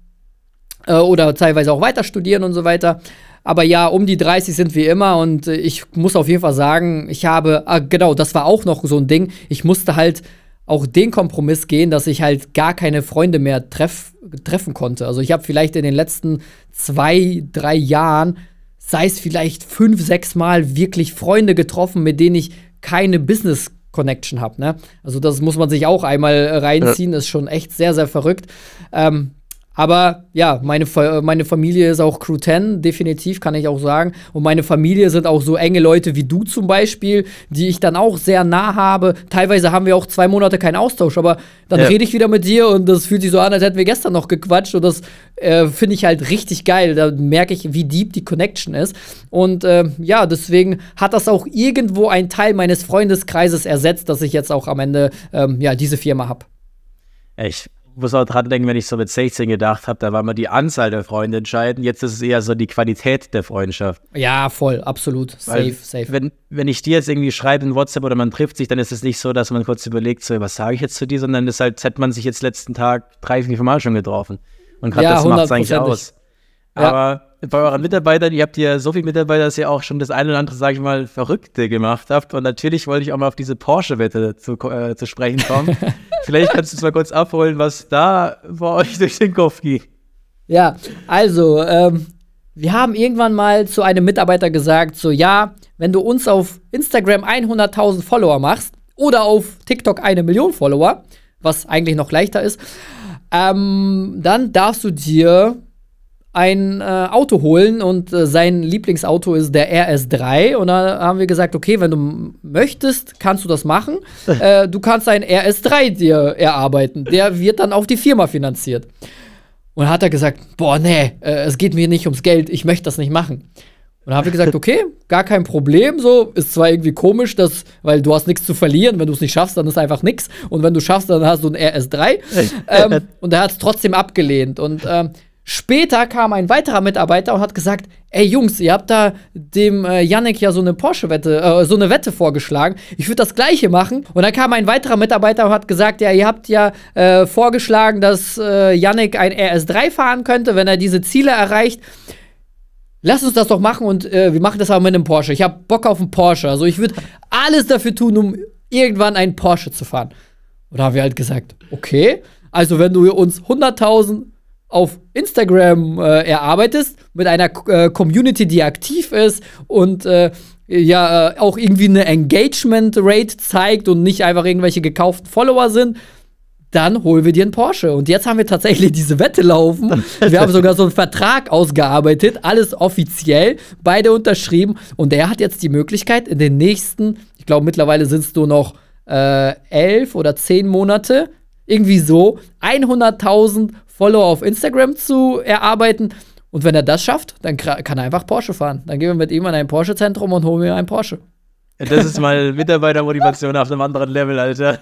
äh, oder teilweise auch weiter studieren und so weiter. Aber ja, um die 30 sind wir immer und ich muss auf jeden Fall sagen, ich habe, ah, genau, das war auch noch so ein Ding. Ich musste halt auch den Kompromiss gehen, dass ich halt gar keine Freunde mehr treff, treffen konnte. Also ich habe vielleicht in den letzten zwei, drei Jahren, sei es vielleicht fünf, sechs Mal wirklich Freunde getroffen, mit denen ich keine Business Connection habe. Ne? Also das muss man sich auch einmal reinziehen, ja. ist schon echt sehr, sehr verrückt. Ähm, aber ja, meine, meine Familie ist auch Crew 10, definitiv, kann ich auch sagen. Und meine Familie sind auch so enge Leute wie du zum Beispiel, die ich dann auch sehr nah habe. Teilweise haben wir auch zwei Monate keinen Austausch, aber dann ja. rede ich wieder mit dir und das fühlt sich so an, als hätten wir gestern noch gequatscht. Und das äh, finde ich halt richtig geil. Da merke ich, wie deep die Connection ist. Und äh, ja, deswegen hat das auch irgendwo einen Teil meines Freundeskreises ersetzt, dass ich jetzt auch am Ende ähm, ja, diese Firma habe. Echt muss auch dran denken, wenn ich so mit 16 gedacht habe, da war mal die Anzahl der Freunde entscheidend. Jetzt ist es eher so die Qualität der Freundschaft. Ja, voll, absolut. Safe, Weil, safe. Wenn, wenn ich dir jetzt irgendwie schreibe in WhatsApp oder man trifft sich, dann ist es nicht so, dass man kurz überlegt, so, was sage ich jetzt zu dir, sondern es ist halt, hätte man sich jetzt letzten Tag drei, vier Mal schon getroffen. Und gerade ja, das macht es eigentlich aus. Ja. Aber bei euren Mitarbeitern, ihr habt ja so viele Mitarbeiter, dass ihr auch schon das eine oder andere, sage ich mal, Verrückte gemacht habt. Und natürlich wollte ich auch mal auf diese Porsche-Wette zu, äh, zu sprechen kommen. Vielleicht kannst du es mal kurz abholen, was da bei euch durch den Kopf ging. Ja, also, ähm, wir haben irgendwann mal zu einem Mitarbeiter gesagt, so ja, wenn du uns auf Instagram 100.000 Follower machst oder auf TikTok eine Million Follower, was eigentlich noch leichter ist, ähm, dann darfst du dir ein äh, Auto holen und äh, sein Lieblingsauto ist der RS3 und da haben wir gesagt, okay, wenn du möchtest, kannst du das machen. äh, du kannst einen RS3 dir erarbeiten. Der wird dann auf die Firma finanziert. Und hat er gesagt, boah, nee, äh, es geht mir nicht ums Geld, ich möchte das nicht machen. Und dann haben wir gesagt, okay, gar kein Problem, so ist zwar irgendwie komisch, dass, weil du hast nichts zu verlieren, wenn du es nicht schaffst, dann ist einfach nichts und wenn du schaffst, dann hast du ein RS3. ähm, und er hat es trotzdem abgelehnt und ähm, Später kam ein weiterer Mitarbeiter und hat gesagt, ey Jungs, ihr habt da dem äh, Yannick ja so eine Porsche-Wette, äh, so eine Wette vorgeschlagen. Ich würde das gleiche machen. Und dann kam ein weiterer Mitarbeiter und hat gesagt, ja, ihr habt ja äh, vorgeschlagen, dass äh, Yannick ein RS3 fahren könnte, wenn er diese Ziele erreicht. Lass uns das doch machen und äh, wir machen das aber mit einem Porsche. Ich habe Bock auf einen Porsche. Also ich würde alles dafür tun, um irgendwann einen Porsche zu fahren. Und da haben wir halt gesagt, okay, also wenn du uns 100.000 auf Instagram äh, erarbeitest, mit einer äh, Community, die aktiv ist und äh, ja äh, auch irgendwie eine Engagement Rate zeigt und nicht einfach irgendwelche gekauften Follower sind, dann holen wir dir einen Porsche. Und jetzt haben wir tatsächlich diese Wette laufen. Wir haben sogar so einen Vertrag ausgearbeitet, alles offiziell, beide unterschrieben. Und er hat jetzt die Möglichkeit, in den nächsten, ich glaube mittlerweile sind es nur noch äh, elf oder zehn Monate, irgendwie so 100.000 Follower auf Instagram zu erarbeiten. Und wenn er das schafft, dann kann er einfach Porsche fahren. Dann gehen wir mit ihm in ein Porsche-Zentrum und holen mir einen Porsche. Das ist mal Mitarbeitermotivation auf einem anderen Level, Alter.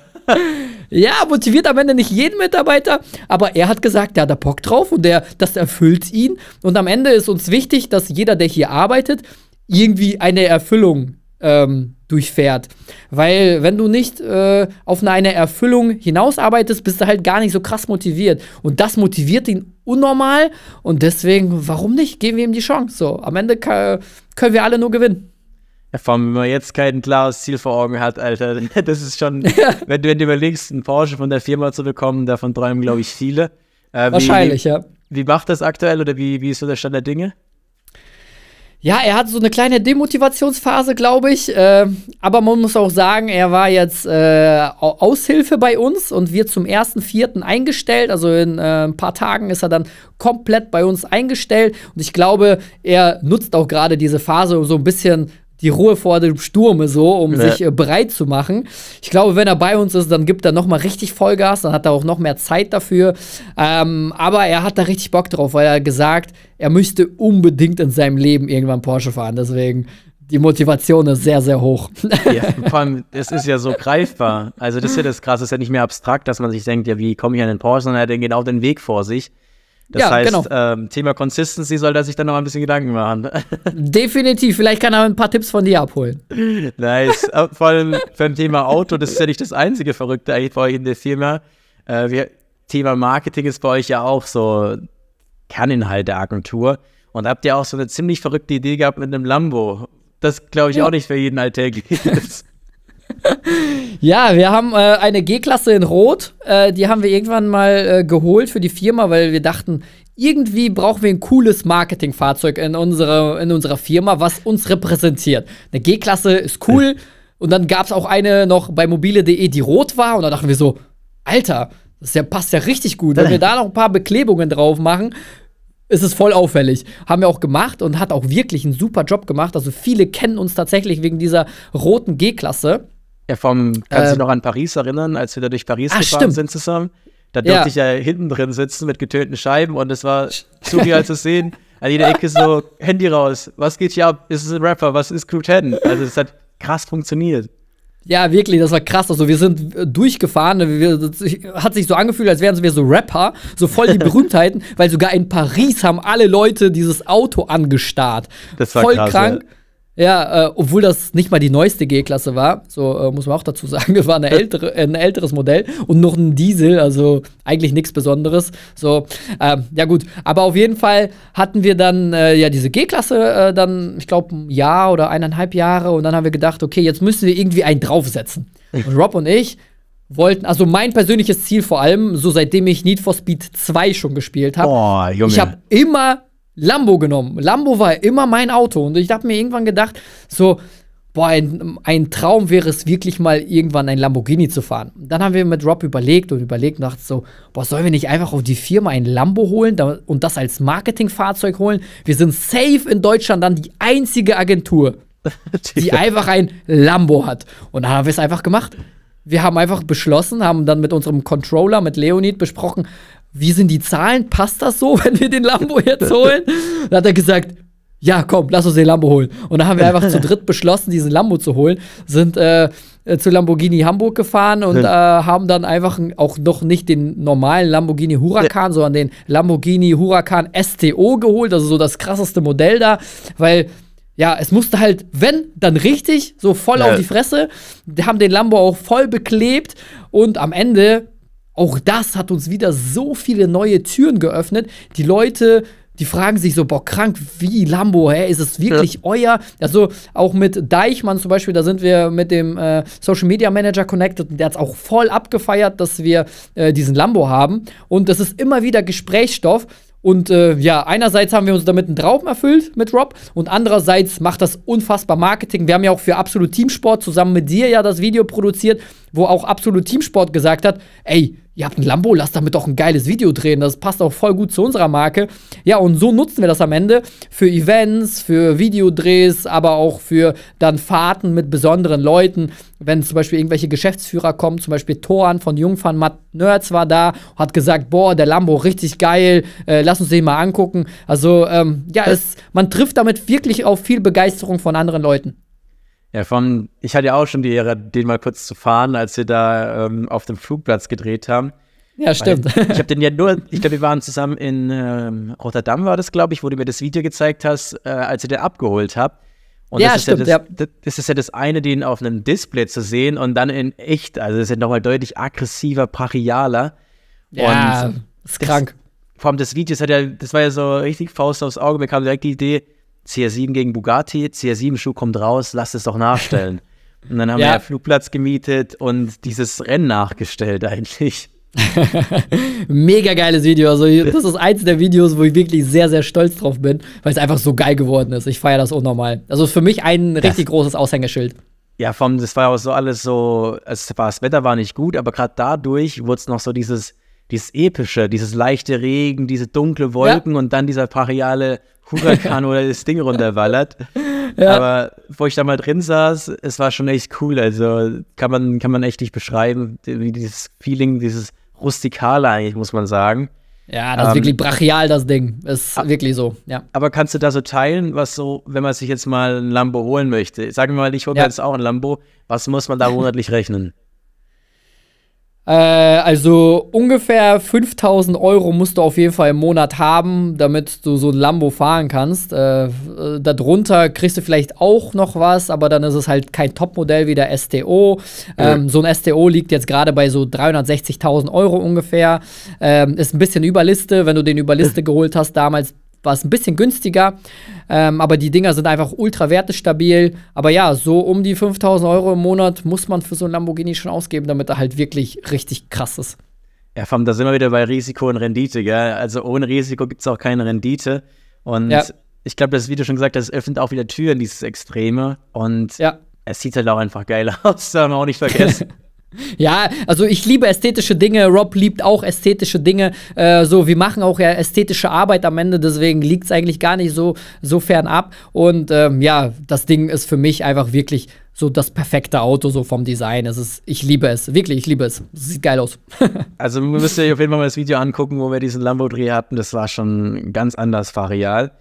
Ja, motiviert am Ende nicht jeden Mitarbeiter, aber er hat gesagt, der hat da Bock drauf und der, das erfüllt ihn. Und am Ende ist uns wichtig, dass jeder, der hier arbeitet, irgendwie eine Erfüllung ähm, durchfährt. Weil wenn du nicht äh, auf eine Erfüllung hinausarbeitest, bist du halt gar nicht so krass motiviert. Und das motiviert ihn unnormal. Und deswegen, warum nicht? Geben wir ihm die Chance. So, am Ende können wir alle nur gewinnen. Ja, vor allem, wenn man jetzt kein klares Ziel vor Augen hat, Alter. Das ist schon, wenn, du, wenn du überlegst, einen Porsche von der Firma zu bekommen, davon träumen, glaube ich, viele. Äh, Wahrscheinlich, wie, ja. Wie macht das aktuell oder wie, wie ist so der Stand der Dinge? ja, er hat so eine kleine Demotivationsphase, glaube ich. Äh, aber man muss auch sagen, er war jetzt äh, Aushilfe bei uns und wird zum 1.4. eingestellt. Also in äh, ein paar Tagen ist er dann komplett bei uns eingestellt. Und ich glaube, er nutzt auch gerade diese Phase, um so ein bisschen die Ruhe vor dem Sturme so, um ja. sich äh, bereit zu machen. Ich glaube, wenn er bei uns ist, dann gibt er nochmal richtig Vollgas, dann hat er auch noch mehr Zeit dafür. Ähm, aber er hat da richtig Bock drauf, weil er gesagt, er müsste unbedingt in seinem Leben irgendwann Porsche fahren. Deswegen die Motivation ist sehr, sehr hoch. Ja, vor allem, das ist ja so greifbar. Also, das ist ja das Krasse, ist ja nicht mehr abstrakt, dass man sich denkt, ja, wie komme ich an den Porsche, sondern er hat genau den Weg vor sich. Das ja, heißt, genau. ähm, Thema Consistency soll er sich dann noch ein bisschen Gedanken machen. Definitiv, vielleicht kann er ein paar Tipps von dir abholen. Nice. Äh, vor allem beim Thema Auto, das ist ja nicht das einzige Verrückte eigentlich bei euch in der Firma. Äh, wir, Thema Marketing ist bei euch ja auch so Kerninhalt der Agentur. Und habt ihr auch so eine ziemlich verrückte Idee gehabt mit einem Lambo? Das glaube ich ja. auch nicht für jeden alltäglich ja, wir haben äh, eine G-Klasse in Rot. Äh, die haben wir irgendwann mal äh, geholt für die Firma, weil wir dachten, irgendwie brauchen wir ein cooles Marketingfahrzeug in, unsere, in unserer Firma, was uns repräsentiert. Eine G-Klasse ist cool. Und dann gab es auch eine noch bei mobile.de, die rot war. Und da dachten wir so, Alter, das ja, passt ja richtig gut. Wenn wir da noch ein paar Beklebungen drauf machen, ist es voll auffällig. Haben wir auch gemacht und hat auch wirklich einen super Job gemacht. Also viele kennen uns tatsächlich wegen dieser roten G-Klasse. Ja, vom, kannst du ähm, dich noch an Paris erinnern, als wir da durch Paris Ach, gefahren stimmt. sind zusammen? Da durfte ich ja hinten drin sitzen mit getönten Scheiben und es war zu viel zu sehen. An jeder Ecke so, Handy raus, was geht hier ab? Ist es ein Rapper? Was ist Crew 10? Also es hat krass funktioniert. Ja, wirklich, das war krass. Also wir sind äh, durchgefahren, wir, hat sich so angefühlt, als wären wir so Rapper, so voll die Berühmtheiten, weil sogar in Paris haben alle Leute dieses Auto angestarrt. Das war voll krass, krank. Ja. Ja, äh, obwohl das nicht mal die neueste G-Klasse war, so äh, muss man auch dazu sagen, es war eine ältere, ein älteres Modell und noch ein Diesel, also eigentlich nichts Besonderes. So, äh, ja gut, aber auf jeden Fall hatten wir dann äh, ja diese G-Klasse äh, dann, ich glaube, ein Jahr oder eineinhalb Jahre und dann haben wir gedacht, okay, jetzt müssen wir irgendwie einen draufsetzen. Und Rob und ich wollten, also mein persönliches Ziel vor allem, so seitdem ich Need for Speed 2 schon gespielt habe, ich habe immer Lambo genommen. Lambo war immer mein Auto. Und ich habe mir irgendwann gedacht, so, boah, ein, ein, Traum wäre es wirklich mal irgendwann ein Lamborghini zu fahren. Dann haben wir mit Rob überlegt und überlegt und dachte so, boah, sollen wir nicht einfach auf die Firma ein Lambo holen und das als Marketingfahrzeug holen? Wir sind safe in Deutschland dann die einzige Agentur, die einfach ein Lambo hat. Und dann haben wir es einfach gemacht. Wir haben einfach beschlossen, haben dann mit unserem Controller, mit Leonid besprochen, wie sind die Zahlen? Passt das so, wenn wir den Lambo jetzt holen? Dann hat er gesagt, ja, komm, lass uns den Lambo holen. Und dann haben wir einfach zu dritt beschlossen, diesen Lambo zu holen, sind äh, äh zu Lamborghini Hamburg gefahren und hm. äh, haben dann einfach auch noch nicht den normalen Lamborghini Huracan, ja. sondern den Lamborghini Huracan STO geholt, also so das krasseste Modell da, weil ja, es musste halt, wenn, dann richtig, so voll ja. auf die Fresse. Die haben den Lambo auch voll beklebt und am Ende auch das hat uns wieder so viele neue Türen geöffnet. Die Leute die fragen sich so, boah, krank wie Lambo, hä? Ist es wirklich ja. euer? Also auch mit Deichmann zum Beispiel, da sind wir mit dem äh, Social Media Manager connected und der hat es auch voll abgefeiert, dass wir äh, diesen Lambo haben. Und das ist immer wieder Gesprächsstoff. Und äh, ja, einerseits haben wir uns damit einen Traum erfüllt mit Rob und andererseits macht das unfassbar Marketing. Wir haben ja auch für Absolut Teamsport zusammen mit dir ja das Video produziert wo auch Absolut Teamsport gesagt hat, ey, ihr habt ein Lambo, lasst damit doch ein geiles Video drehen. Das passt auch voll gut zu unserer Marke. Ja, und so nutzen wir das am Ende für Events, für Videodrehs, aber auch für dann Fahrten mit besonderen Leuten. Wenn zum Beispiel irgendwelche Geschäftsführer kommen, zum Beispiel Thoran von Jungfern Matt Nerds war da, hat gesagt, boah, der Lambo, richtig geil, äh, lass uns den mal angucken. Also, ähm, ja, äh. es, man trifft damit wirklich auf viel Begeisterung von anderen Leuten. Ja, von, ich hatte ja auch schon die Ehre, den mal kurz zu fahren, als wir da ähm, auf dem Flugplatz gedreht haben. Ja, stimmt. Weil ich habe den ja nur, ich glaube, wir waren zusammen in ähm, Rotterdam, war das, glaube ich, wo du mir das Video gezeigt hast, äh, als ich den abgeholt habe. Und ja, das, stimmt, ist ja das, ja. das ist ja das eine, den auf einem Display zu sehen und dann in echt. Also, das ist ja nochmal deutlich aggressiver, parialer. Ja, und ist krank. Das, vor allem das Video, das, hat ja, das war ja so richtig Faust aufs Auge. Mir kam direkt die Idee, CR7 gegen Bugatti, CR7-Schuh kommt raus, lasst es doch nachstellen. und dann haben ja. wir Flugplatz gemietet und dieses Rennen nachgestellt eigentlich. Mega geiles Video. Also, das ist eins der Videos, wo ich wirklich sehr, sehr stolz drauf bin, weil es einfach so geil geworden ist. Ich feiere das unnormal. Also für mich ein richtig das, großes Aushängeschild. Ja, vom, das war auch so alles so, es war, das Wetter war nicht gut, aber gerade dadurch wurde es noch so dieses, dieses epische, dieses leichte Regen, diese dunkle Wolken ja. und dann dieser pariale Huracan oder das Ding runterwallert. Ja. Aber wo ich da mal drin saß, es war schon echt cool. Also kann man, kann man echt nicht beschreiben, wie dieses Feeling, dieses Rustikale eigentlich, muss man sagen. Ja, das ähm, ist wirklich brachial, das Ding. Ist wirklich so, ja. Aber kannst du da so teilen, was so, wenn man sich jetzt mal ein Lambo holen möchte? Sagen wir mal, ich hole mir ja. jetzt auch ein Lambo. Was muss man da monatlich rechnen? Äh, also ungefähr 5000 Euro musst du auf jeden Fall im Monat haben, damit du so ein Lambo fahren kannst. Äh, darunter kriegst du vielleicht auch noch was, aber dann ist es halt kein Topmodell wie der STO. Ähm, mhm. So ein STO liegt jetzt gerade bei so 360.000 Euro ungefähr. Ähm, ist ein bisschen Überliste. Wenn du den Überliste geholt hast damals, war es ein bisschen günstiger. Ähm, aber die Dinger sind einfach ultra wertestabil. Aber ja, so um die 5000 Euro im Monat muss man für so ein Lamborghini schon ausgeben, damit er halt wirklich richtig krass ist. Ja, vor da sind wir wieder bei Risiko und Rendite, gell? Also ohne Risiko gibt es auch keine Rendite. Und ja. ich glaube, das, Video schon gesagt das öffnet auch wieder Türen, dieses Extreme. Und ja. es sieht halt auch einfach geil aus, das haben wir auch nicht vergessen. Ja, also ich liebe ästhetische Dinge. Rob liebt auch ästhetische Dinge. Äh, so, wir machen auch ja ästhetische Arbeit am Ende, deswegen liegt es eigentlich gar nicht so, so fern ab. Und ähm, ja, das Ding ist für mich einfach wirklich so das perfekte Auto, so vom Design. Es ist, ich liebe es, wirklich, ich liebe es. Sieht geil aus. also, müsst ihr euch auf jeden Fall mal das Video angucken, wo wir diesen Lambo-Dreh hatten. Das war schon ganz anders farial.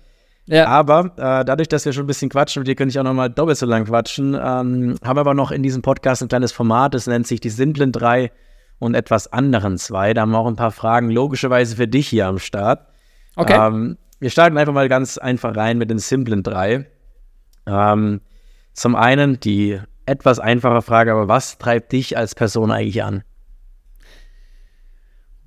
Ja. Aber äh, dadurch, dass wir schon ein bisschen quatschen, mit dir könnte ich auch noch mal doppelt so lang quatschen, ähm, haben aber noch in diesem Podcast ein kleines Format, das nennt sich die simplen drei und etwas anderen zwei. Da haben wir auch ein paar Fragen logischerweise für dich hier am Start. Okay. Ähm, wir starten einfach mal ganz einfach rein mit den simplen drei. Ähm, zum einen die etwas einfache Frage, aber was treibt dich als Person eigentlich an?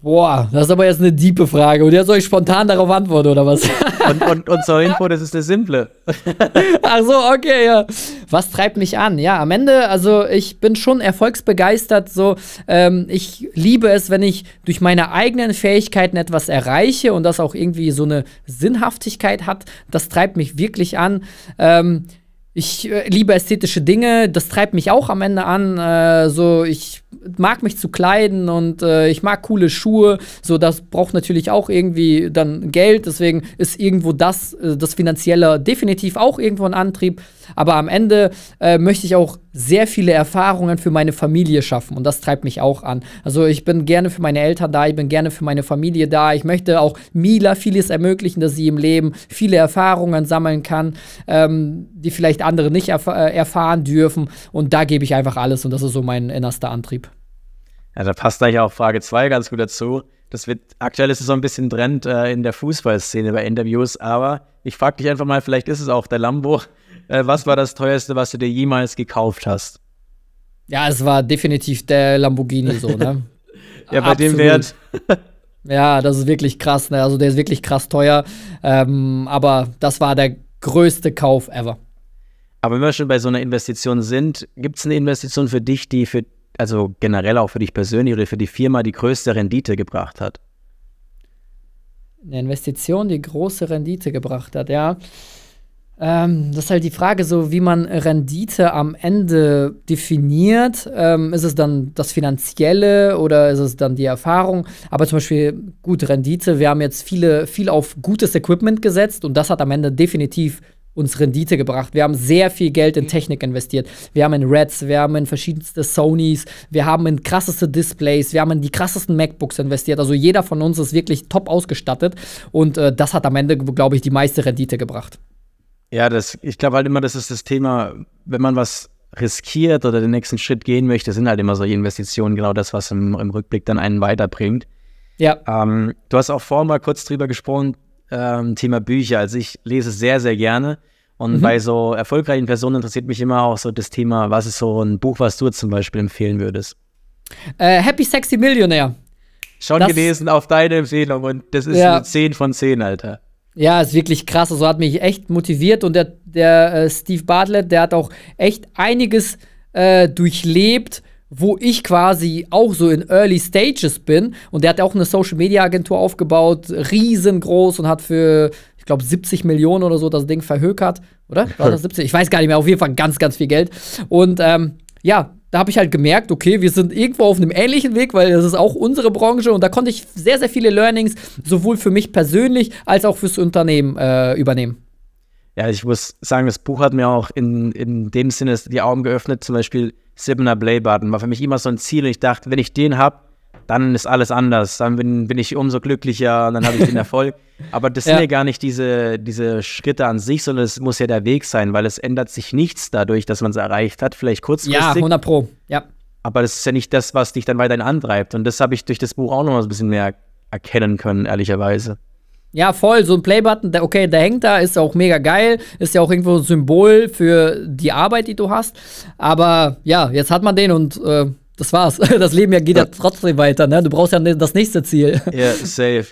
Boah, das ist aber jetzt eine diepe Frage. Und jetzt soll ich spontan darauf antworten, oder was? Und, und, und zur Info, das ist eine simple. Ach so, okay, ja. Was treibt mich an? Ja, am Ende, also ich bin schon erfolgsbegeistert. So, ähm, ich liebe es, wenn ich durch meine eigenen Fähigkeiten etwas erreiche und das auch irgendwie so eine Sinnhaftigkeit hat. Das treibt mich wirklich an. Ähm, ich äh, liebe ästhetische Dinge. Das treibt mich auch am Ende an. Äh, so, ich mag mich zu kleiden und äh, ich mag coole Schuhe. So, das braucht natürlich auch irgendwie dann Geld. Deswegen ist irgendwo das, äh, das Finanzielle definitiv auch irgendwo ein Antrieb. Aber am Ende äh, möchte ich auch sehr viele Erfahrungen für meine Familie schaffen und das treibt mich auch an. Also ich bin gerne für meine Eltern da, ich bin gerne für meine Familie da. Ich möchte auch Mila vieles ermöglichen, dass sie im Leben viele Erfahrungen sammeln kann, ähm, die vielleicht andere nicht erf äh, erfahren dürfen. Und da gebe ich einfach alles und das ist so mein innerster Antrieb. Ja, da passt gleich auch Frage 2 ganz gut dazu. Das wird, aktuell ist es so ein bisschen Trend äh, in der Fußballszene bei Interviews, aber ich frage dich einfach mal, vielleicht ist es auch der Lambo. Äh, was war das teuerste, was du dir jemals gekauft hast? Ja, es war definitiv der Lamborghini so, ne? ja, bei dem Wert. ja, das ist wirklich krass, ne? Also der ist wirklich krass teuer. Ähm, aber das war der größte Kauf ever. Aber wenn wir schon bei so einer Investition sind, gibt es eine Investition für dich, die für also generell auch für dich persönlich oder für die Firma die größte Rendite gebracht hat? Eine Investition, die große Rendite gebracht hat, ja. Ähm, das ist halt die Frage, so wie man Rendite am Ende definiert. Ähm, ist es dann das Finanzielle oder ist es dann die Erfahrung? Aber zum Beispiel, gut, Rendite, wir haben jetzt viele, viel auf gutes Equipment gesetzt und das hat am Ende definitiv uns Rendite gebracht. Wir haben sehr viel Geld in mhm. Technik investiert. Wir haben in Reds, wir haben in verschiedenste Sonys, wir haben in krasseste Displays, wir haben in die krassesten MacBooks investiert. Also jeder von uns ist wirklich top ausgestattet und äh, das hat am Ende, glaube ich, die meiste Rendite gebracht. Ja, das, ich glaube halt immer, das ist das Thema, wenn man was riskiert oder den nächsten Schritt gehen möchte, sind halt immer solche Investitionen genau das, was im, im Rückblick dann einen weiterbringt. Ja. Ähm, du hast auch vorhin mal kurz drüber gesprochen, ähm, Thema Bücher. Also ich lese sehr, sehr gerne. Und mhm. bei so erfolgreichen Personen interessiert mich immer auch so das Thema, was ist so ein Buch, was du zum Beispiel empfehlen würdest? Äh, Happy Sexy Millionaire. Schon das, gelesen auf deine Empfehlung und das ist ja. eine 10 von 10, Alter. Ja, ist wirklich krass. Also hat mich echt motiviert und der, der äh, Steve Bartlett, der hat auch echt einiges äh, durchlebt wo ich quasi auch so in Early Stages bin. Und der hat auch eine Social Media Agentur aufgebaut, riesengroß und hat für, ich glaube, 70 Millionen oder so das Ding verhökert, oder? War das 70? Ich weiß gar nicht mehr, auf jeden Fall ganz, ganz viel Geld. Und ähm, ja, da habe ich halt gemerkt, okay, wir sind irgendwo auf einem ähnlichen Weg, weil das ist auch unsere Branche und da konnte ich sehr, sehr viele Learnings sowohl für mich persönlich als auch fürs Unternehmen äh, übernehmen. Ja, ich muss sagen, das Buch hat mir auch in, in dem Sinne die Augen geöffnet, zum Beispiel Sibner Play-Button war für mich immer so ein Ziel und ich dachte, wenn ich den habe, dann ist alles anders. Dann bin, bin ich umso glücklicher, und dann habe ich den Erfolg. Aber das ja. sind ja gar nicht diese, diese Schritte an sich, sondern es muss ja der Weg sein, weil es ändert sich nichts dadurch, dass man es erreicht hat. Vielleicht kurzfristig. Ja, 100 Pro, ja. Aber das ist ja nicht das, was dich dann weiterhin antreibt. Und das habe ich durch das Buch auch noch mal ein bisschen mehr erkennen können, ehrlicherweise. Ja, voll, so ein Playbutton, der, okay, der hängt da, ist ja auch mega geil, ist ja auch irgendwo ein Symbol für die Arbeit, die du hast. Aber ja, jetzt hat man den und äh, das war's. Das Leben ja geht ja. ja, trotzdem weiter, ne? Du brauchst ja das nächste Ziel. Ja, safe.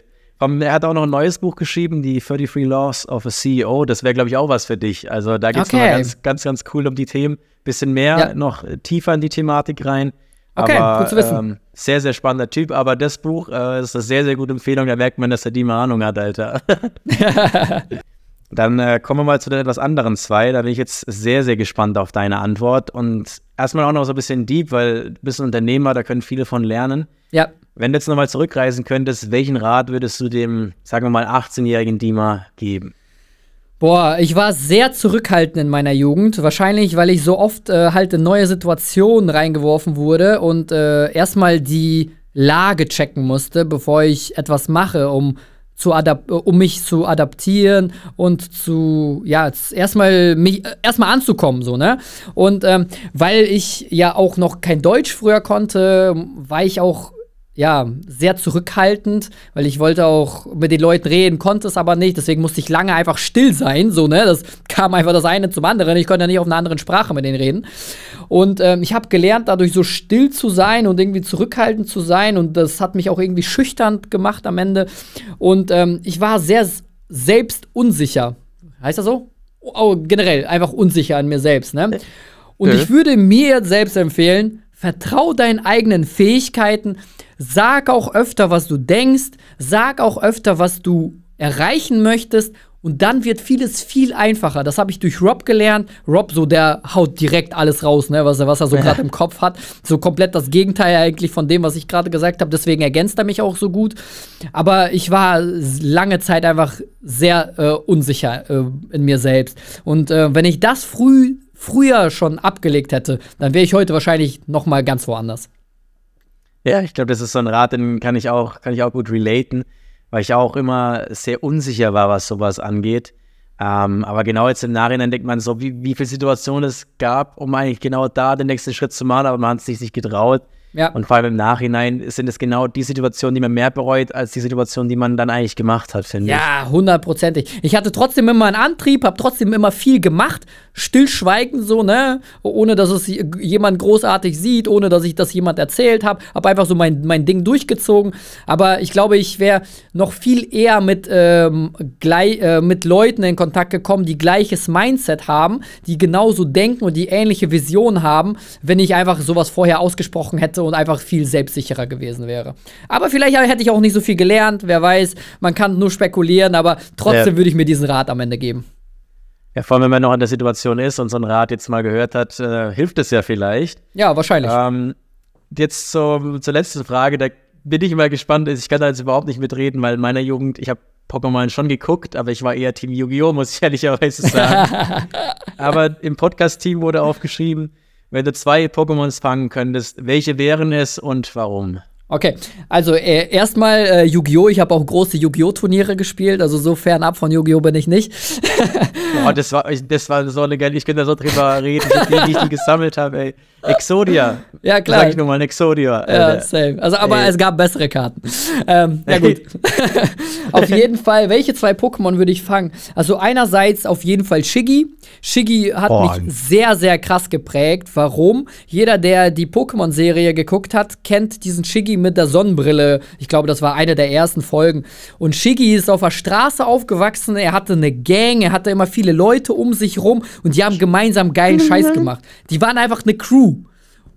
Er hat auch noch ein neues Buch geschrieben, die 33 Laws of a CEO. Das wäre, glaube ich, auch was für dich. Also da geht es okay. nochmal ganz, ganz, ganz cool um die Themen. Bisschen mehr ja. noch tiefer in die Thematik rein. Okay, aber, gut zu wissen. Ähm, sehr, sehr spannender Typ, aber das Buch äh, ist eine sehr, sehr gute Empfehlung. Da merkt man, dass er die mal Ahnung hat, Alter. Dann äh, kommen wir mal zu den etwas anderen zwei. Da bin ich jetzt sehr, sehr gespannt auf deine Antwort. Und erstmal auch noch so ein bisschen deep, weil du bist ein Unternehmer, da können viele von lernen. Ja. Wenn du jetzt nochmal zurückreisen könntest, welchen Rat würdest du dem, sagen wir mal, 18-jährigen Dima geben? Boah, ich war sehr zurückhaltend in meiner Jugend. Wahrscheinlich, weil ich so oft äh, halt in neue Situationen reingeworfen wurde und äh, erstmal die Lage checken musste, bevor ich etwas mache, um, zu äh, um mich zu adaptieren und zu, ja, erstmal mich äh, erstmal anzukommen, so, ne? Und ähm, weil ich ja auch noch kein Deutsch früher konnte, war ich auch ja, sehr zurückhaltend, weil ich wollte auch mit den Leuten reden, konnte es aber nicht, deswegen musste ich lange einfach still sein, so, ne, das kam einfach das eine zum anderen, ich konnte ja nicht auf einer anderen Sprache mit denen reden und ähm, ich habe gelernt, dadurch so still zu sein und irgendwie zurückhaltend zu sein und das hat mich auch irgendwie schüchtern gemacht am Ende und ähm, ich war sehr selbst unsicher, heißt das so? Oh, generell, einfach unsicher an mir selbst, ne? Und äh. ich würde mir selbst empfehlen, Vertrau deinen eigenen Fähigkeiten. Sag auch öfter, was du denkst. Sag auch öfter, was du erreichen möchtest. Und dann wird vieles viel einfacher. Das habe ich durch Rob gelernt. Rob, so der haut direkt alles raus, ne, was, was er so gerade im Kopf hat. So komplett das Gegenteil eigentlich von dem, was ich gerade gesagt habe. Deswegen ergänzt er mich auch so gut. Aber ich war lange Zeit einfach sehr äh, unsicher äh, in mir selbst. Und äh, wenn ich das früh früher schon abgelegt hätte, dann wäre ich heute wahrscheinlich noch mal ganz woanders. Ja, ich glaube, das ist so ein Rat, den kann ich auch, kann ich auch gut relaten, weil ich auch immer sehr unsicher war, was sowas angeht. Ähm, aber genau jetzt im Nachhinein denkt man so, wie, wie viele Situationen es gab, um eigentlich genau da den nächsten Schritt zu machen, aber man hat es sich nicht getraut. Ja. Und vor allem im Nachhinein sind es genau die Situationen, die man mehr bereut, als die Situation, die man dann eigentlich gemacht hat, finde ja, ich. Ja, hundertprozentig. Ich hatte trotzdem immer einen Antrieb, habe trotzdem immer viel gemacht stillschweigend so, ne? Ohne dass es jemand großartig sieht, ohne dass ich das jemand erzählt habe. Hab einfach so mein, mein Ding durchgezogen. Aber ich glaube, ich wäre noch viel eher mit, ähm, gleich, äh, mit Leuten in Kontakt gekommen, die gleiches Mindset haben, die genauso denken und die ähnliche Vision haben, wenn ich einfach sowas vorher ausgesprochen hätte und einfach viel selbstsicherer gewesen wäre. Aber vielleicht hätte ich auch nicht so viel gelernt, wer weiß, man kann nur spekulieren, aber trotzdem ja. würde ich mir diesen Rat am Ende geben. Ja, vor allem, wenn man noch in der Situation ist und so einen Rat jetzt mal gehört hat, äh, hilft es ja vielleicht. Ja, wahrscheinlich. Ähm, jetzt zur, zur letzten Frage, da bin ich immer gespannt. Ich kann da jetzt überhaupt nicht mitreden, weil in meiner Jugend, ich habe Pokémon schon geguckt, aber ich war eher Team Yu-Gi-Oh!, muss ich ehrlicherweise sagen. aber im Podcast-Team wurde aufgeschrieben, wenn du zwei Pokémons fangen könntest, welche wären es und warum? Okay, also äh, erstmal äh, Yu-Gi-Oh! Ich habe auch große Yu-Gi-Oh! Turniere gespielt, also so fernab von Yu-Gi-Oh! bin ich nicht. oh, das war, das war so eine geile, ich könnte da so drüber reden, wie ich die gesammelt habe, ey. Exodia. Ja, klar. Sag ich nur mal, Exodia. Alter. Ja, same. Also, aber ey. es gab bessere Karten. Ähm, ja, gut. auf jeden Fall, welche zwei Pokémon würde ich fangen? Also, einerseits auf jeden Fall Shiggy. Shiggy hat oh. mich sehr, sehr krass geprägt. Warum? Jeder, der die Pokémon-Serie geguckt hat, kennt diesen Shiggy Shiggy mit der Sonnenbrille. Ich glaube, das war eine der ersten Folgen. Und Shiggy ist auf der Straße aufgewachsen. Er hatte eine Gang, er hatte immer viele Leute um sich rum und die haben gemeinsam geilen Scheiß mhm. gemacht. Die waren einfach eine Crew.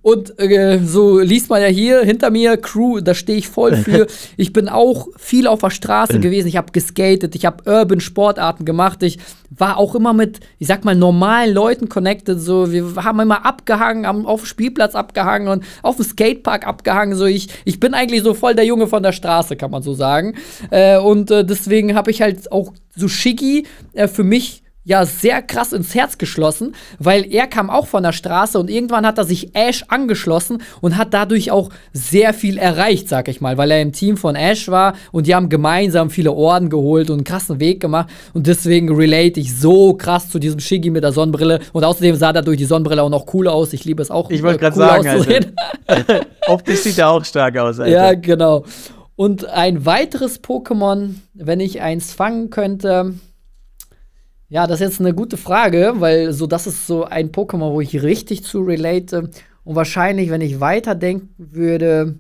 Und äh, so liest man ja hier hinter mir, Crew, da stehe ich voll für. Ich bin auch viel auf der Straße mhm. gewesen. Ich habe geskatet, ich habe Urban-Sportarten gemacht. Ich war auch immer mit, ich sag mal, normalen Leuten connected. So, wir haben immer abgehangen, haben auf dem Spielplatz abgehangen und auf dem Skatepark abgehangen. So, ich, ich bin eigentlich so voll der Junge von der Straße, kann man so sagen. Äh, und äh, deswegen habe ich halt auch so Shiggy äh, für mich ja sehr krass ins Herz geschlossen, weil er kam auch von der Straße und irgendwann hat er sich Ash angeschlossen und hat dadurch auch sehr viel erreicht, sag ich mal, weil er im Team von Ash war und die haben gemeinsam viele Orden geholt und einen krassen Weg gemacht und deswegen relate ich so krass zu diesem Shiggy mit der Sonnenbrille und außerdem sah dadurch die Sonnenbrille auch noch cool aus. Ich liebe es auch. Ich wollte äh, gerade cool sagen, also, optisch sieht er auch stark aus. Alter. Ja, genau. Und ein weiteres Pokémon, wenn ich eins fangen könnte, ja, das ist jetzt eine gute Frage, weil so das ist so ein Pokémon, wo ich richtig zu relate. Und wahrscheinlich, wenn ich weiterdenken würde,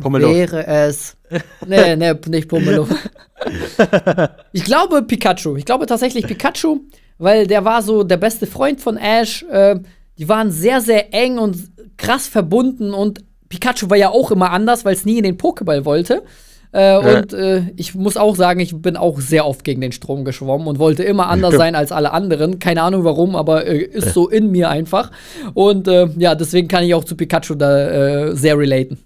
Pummeluff. wäre es. Nee, nee, nicht Pomelo. ich glaube Pikachu. Ich glaube tatsächlich Pikachu, weil der war so der beste Freund von Ash. Ähm, die waren sehr, sehr eng und krass verbunden und Pikachu war ja auch immer anders, weil es nie in den Pokéball wollte. Äh, und äh, ich muss auch sagen, ich bin auch sehr oft gegen den Strom geschwommen und wollte immer anders sein als alle anderen. Keine Ahnung warum, aber äh, ist so in mir einfach. Und äh, ja, deswegen kann ich auch zu Pikachu da äh, sehr relaten.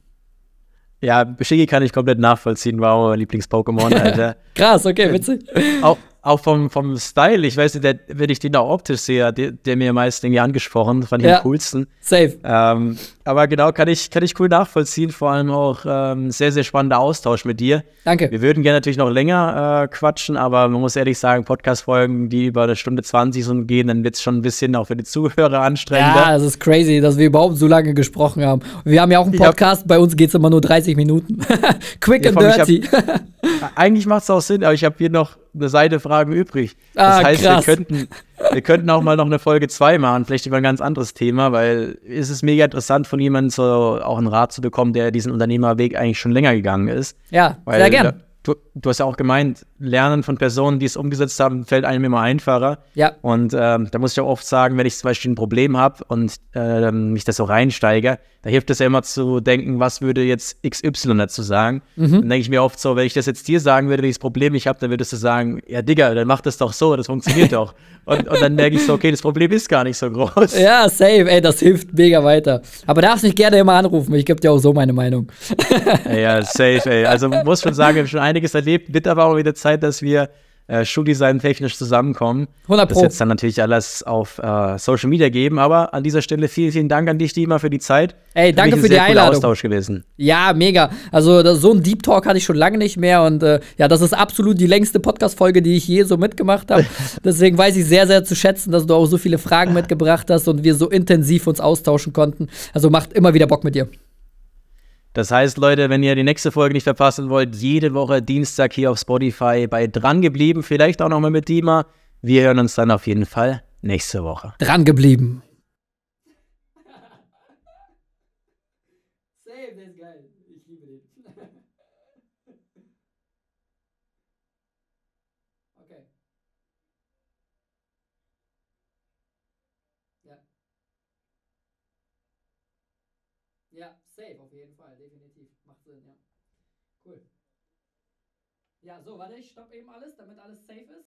Ja, Shiggy kann ich komplett nachvollziehen, war wow, Lieblings-Pokémon, Alter. Krass, okay, witzig. auch, auch vom, vom Style, ich weiß nicht, der, wenn ich den auch optisch sehe, der, der mir meist irgendwie angesprochen, fand ich ja, am coolsten. Safe. Ähm, aber genau, kann ich, kann ich cool nachvollziehen, vor allem auch ähm, sehr, sehr spannender Austausch mit dir. Danke. Wir würden gerne natürlich noch länger äh, quatschen, aber man muss ehrlich sagen, Podcast-Folgen, die über eine Stunde 20 so gehen, dann wird es schon ein bisschen auch für die Zuhörer anstrengender. Ja, es ist crazy, dass wir überhaupt so lange gesprochen haben. Wir haben ja auch einen Podcast, hab, bei uns geht es immer nur 30 Minuten. Quick ja, and dirty. Hab, eigentlich macht es auch Sinn, aber ich habe hier noch eine Seite Fragen übrig. Das ah, heißt, krass. wir könnten, wir könnten auch mal noch eine Folge 2 machen, vielleicht über ein ganz anderes Thema, weil es ist mega interessant, von jemandem so auch einen Rat zu bekommen, der diesen Unternehmerweg eigentlich schon länger gegangen ist. Ja, weil sehr gerne. du, du hast ja auch gemeint, Lernen von Personen, die es umgesetzt haben, fällt einem immer einfacher. Ja. Und ähm, da muss ich auch oft sagen, wenn ich zum Beispiel ein Problem habe und äh, mich da so reinsteige, da hilft es ja immer zu denken, was würde jetzt XY dazu sagen. Mhm. Dann denke ich mir oft so, wenn ich das jetzt dir sagen würde, welches Problem ich habe, dann würdest du sagen, ja Digga, dann mach das doch so, das funktioniert doch. Und, und, dann merke ich so, okay, das Problem ist gar nicht so groß. Ja, safe, ey, das hilft mega weiter. Aber darfst nicht gerne immer anrufen, ich gebe dir auch so meine Meinung. ja, safe, ey. Also muss schon sagen, wir haben schon einiges erlebt, wird aber auch wieder Zeit Zeit, dass wir äh, Schuhdesign-technisch zusammenkommen. 100 Pro. Das jetzt dann natürlich alles auf äh, Social Media geben, aber an dieser Stelle vielen, vielen Dank an dich, Dima, für die Zeit. Ey, für danke für, die Einladung. Austausch gewesen. Ja, mega. Also das, so ein Deep Talk hatte ich schon lange nicht mehr und äh, ja, das ist absolut die längste Podcast-Folge, die ich je so mitgemacht habe. Deswegen weiß ich sehr, sehr zu schätzen, dass du auch so viele Fragen mitgebracht hast und wir so intensiv uns austauschen konnten. Also macht immer wieder Bock mit dir. Das heißt, Leute, wenn ihr die nächste Folge nicht verpassen wollt, jede Woche Dienstag hier auf Spotify bei dran geblieben, vielleicht auch nochmal mit Dima. Wir hören uns dann auf jeden Fall nächste Woche. Dran geblieben. warte, ich stoppe eben alles, damit alles safe ist.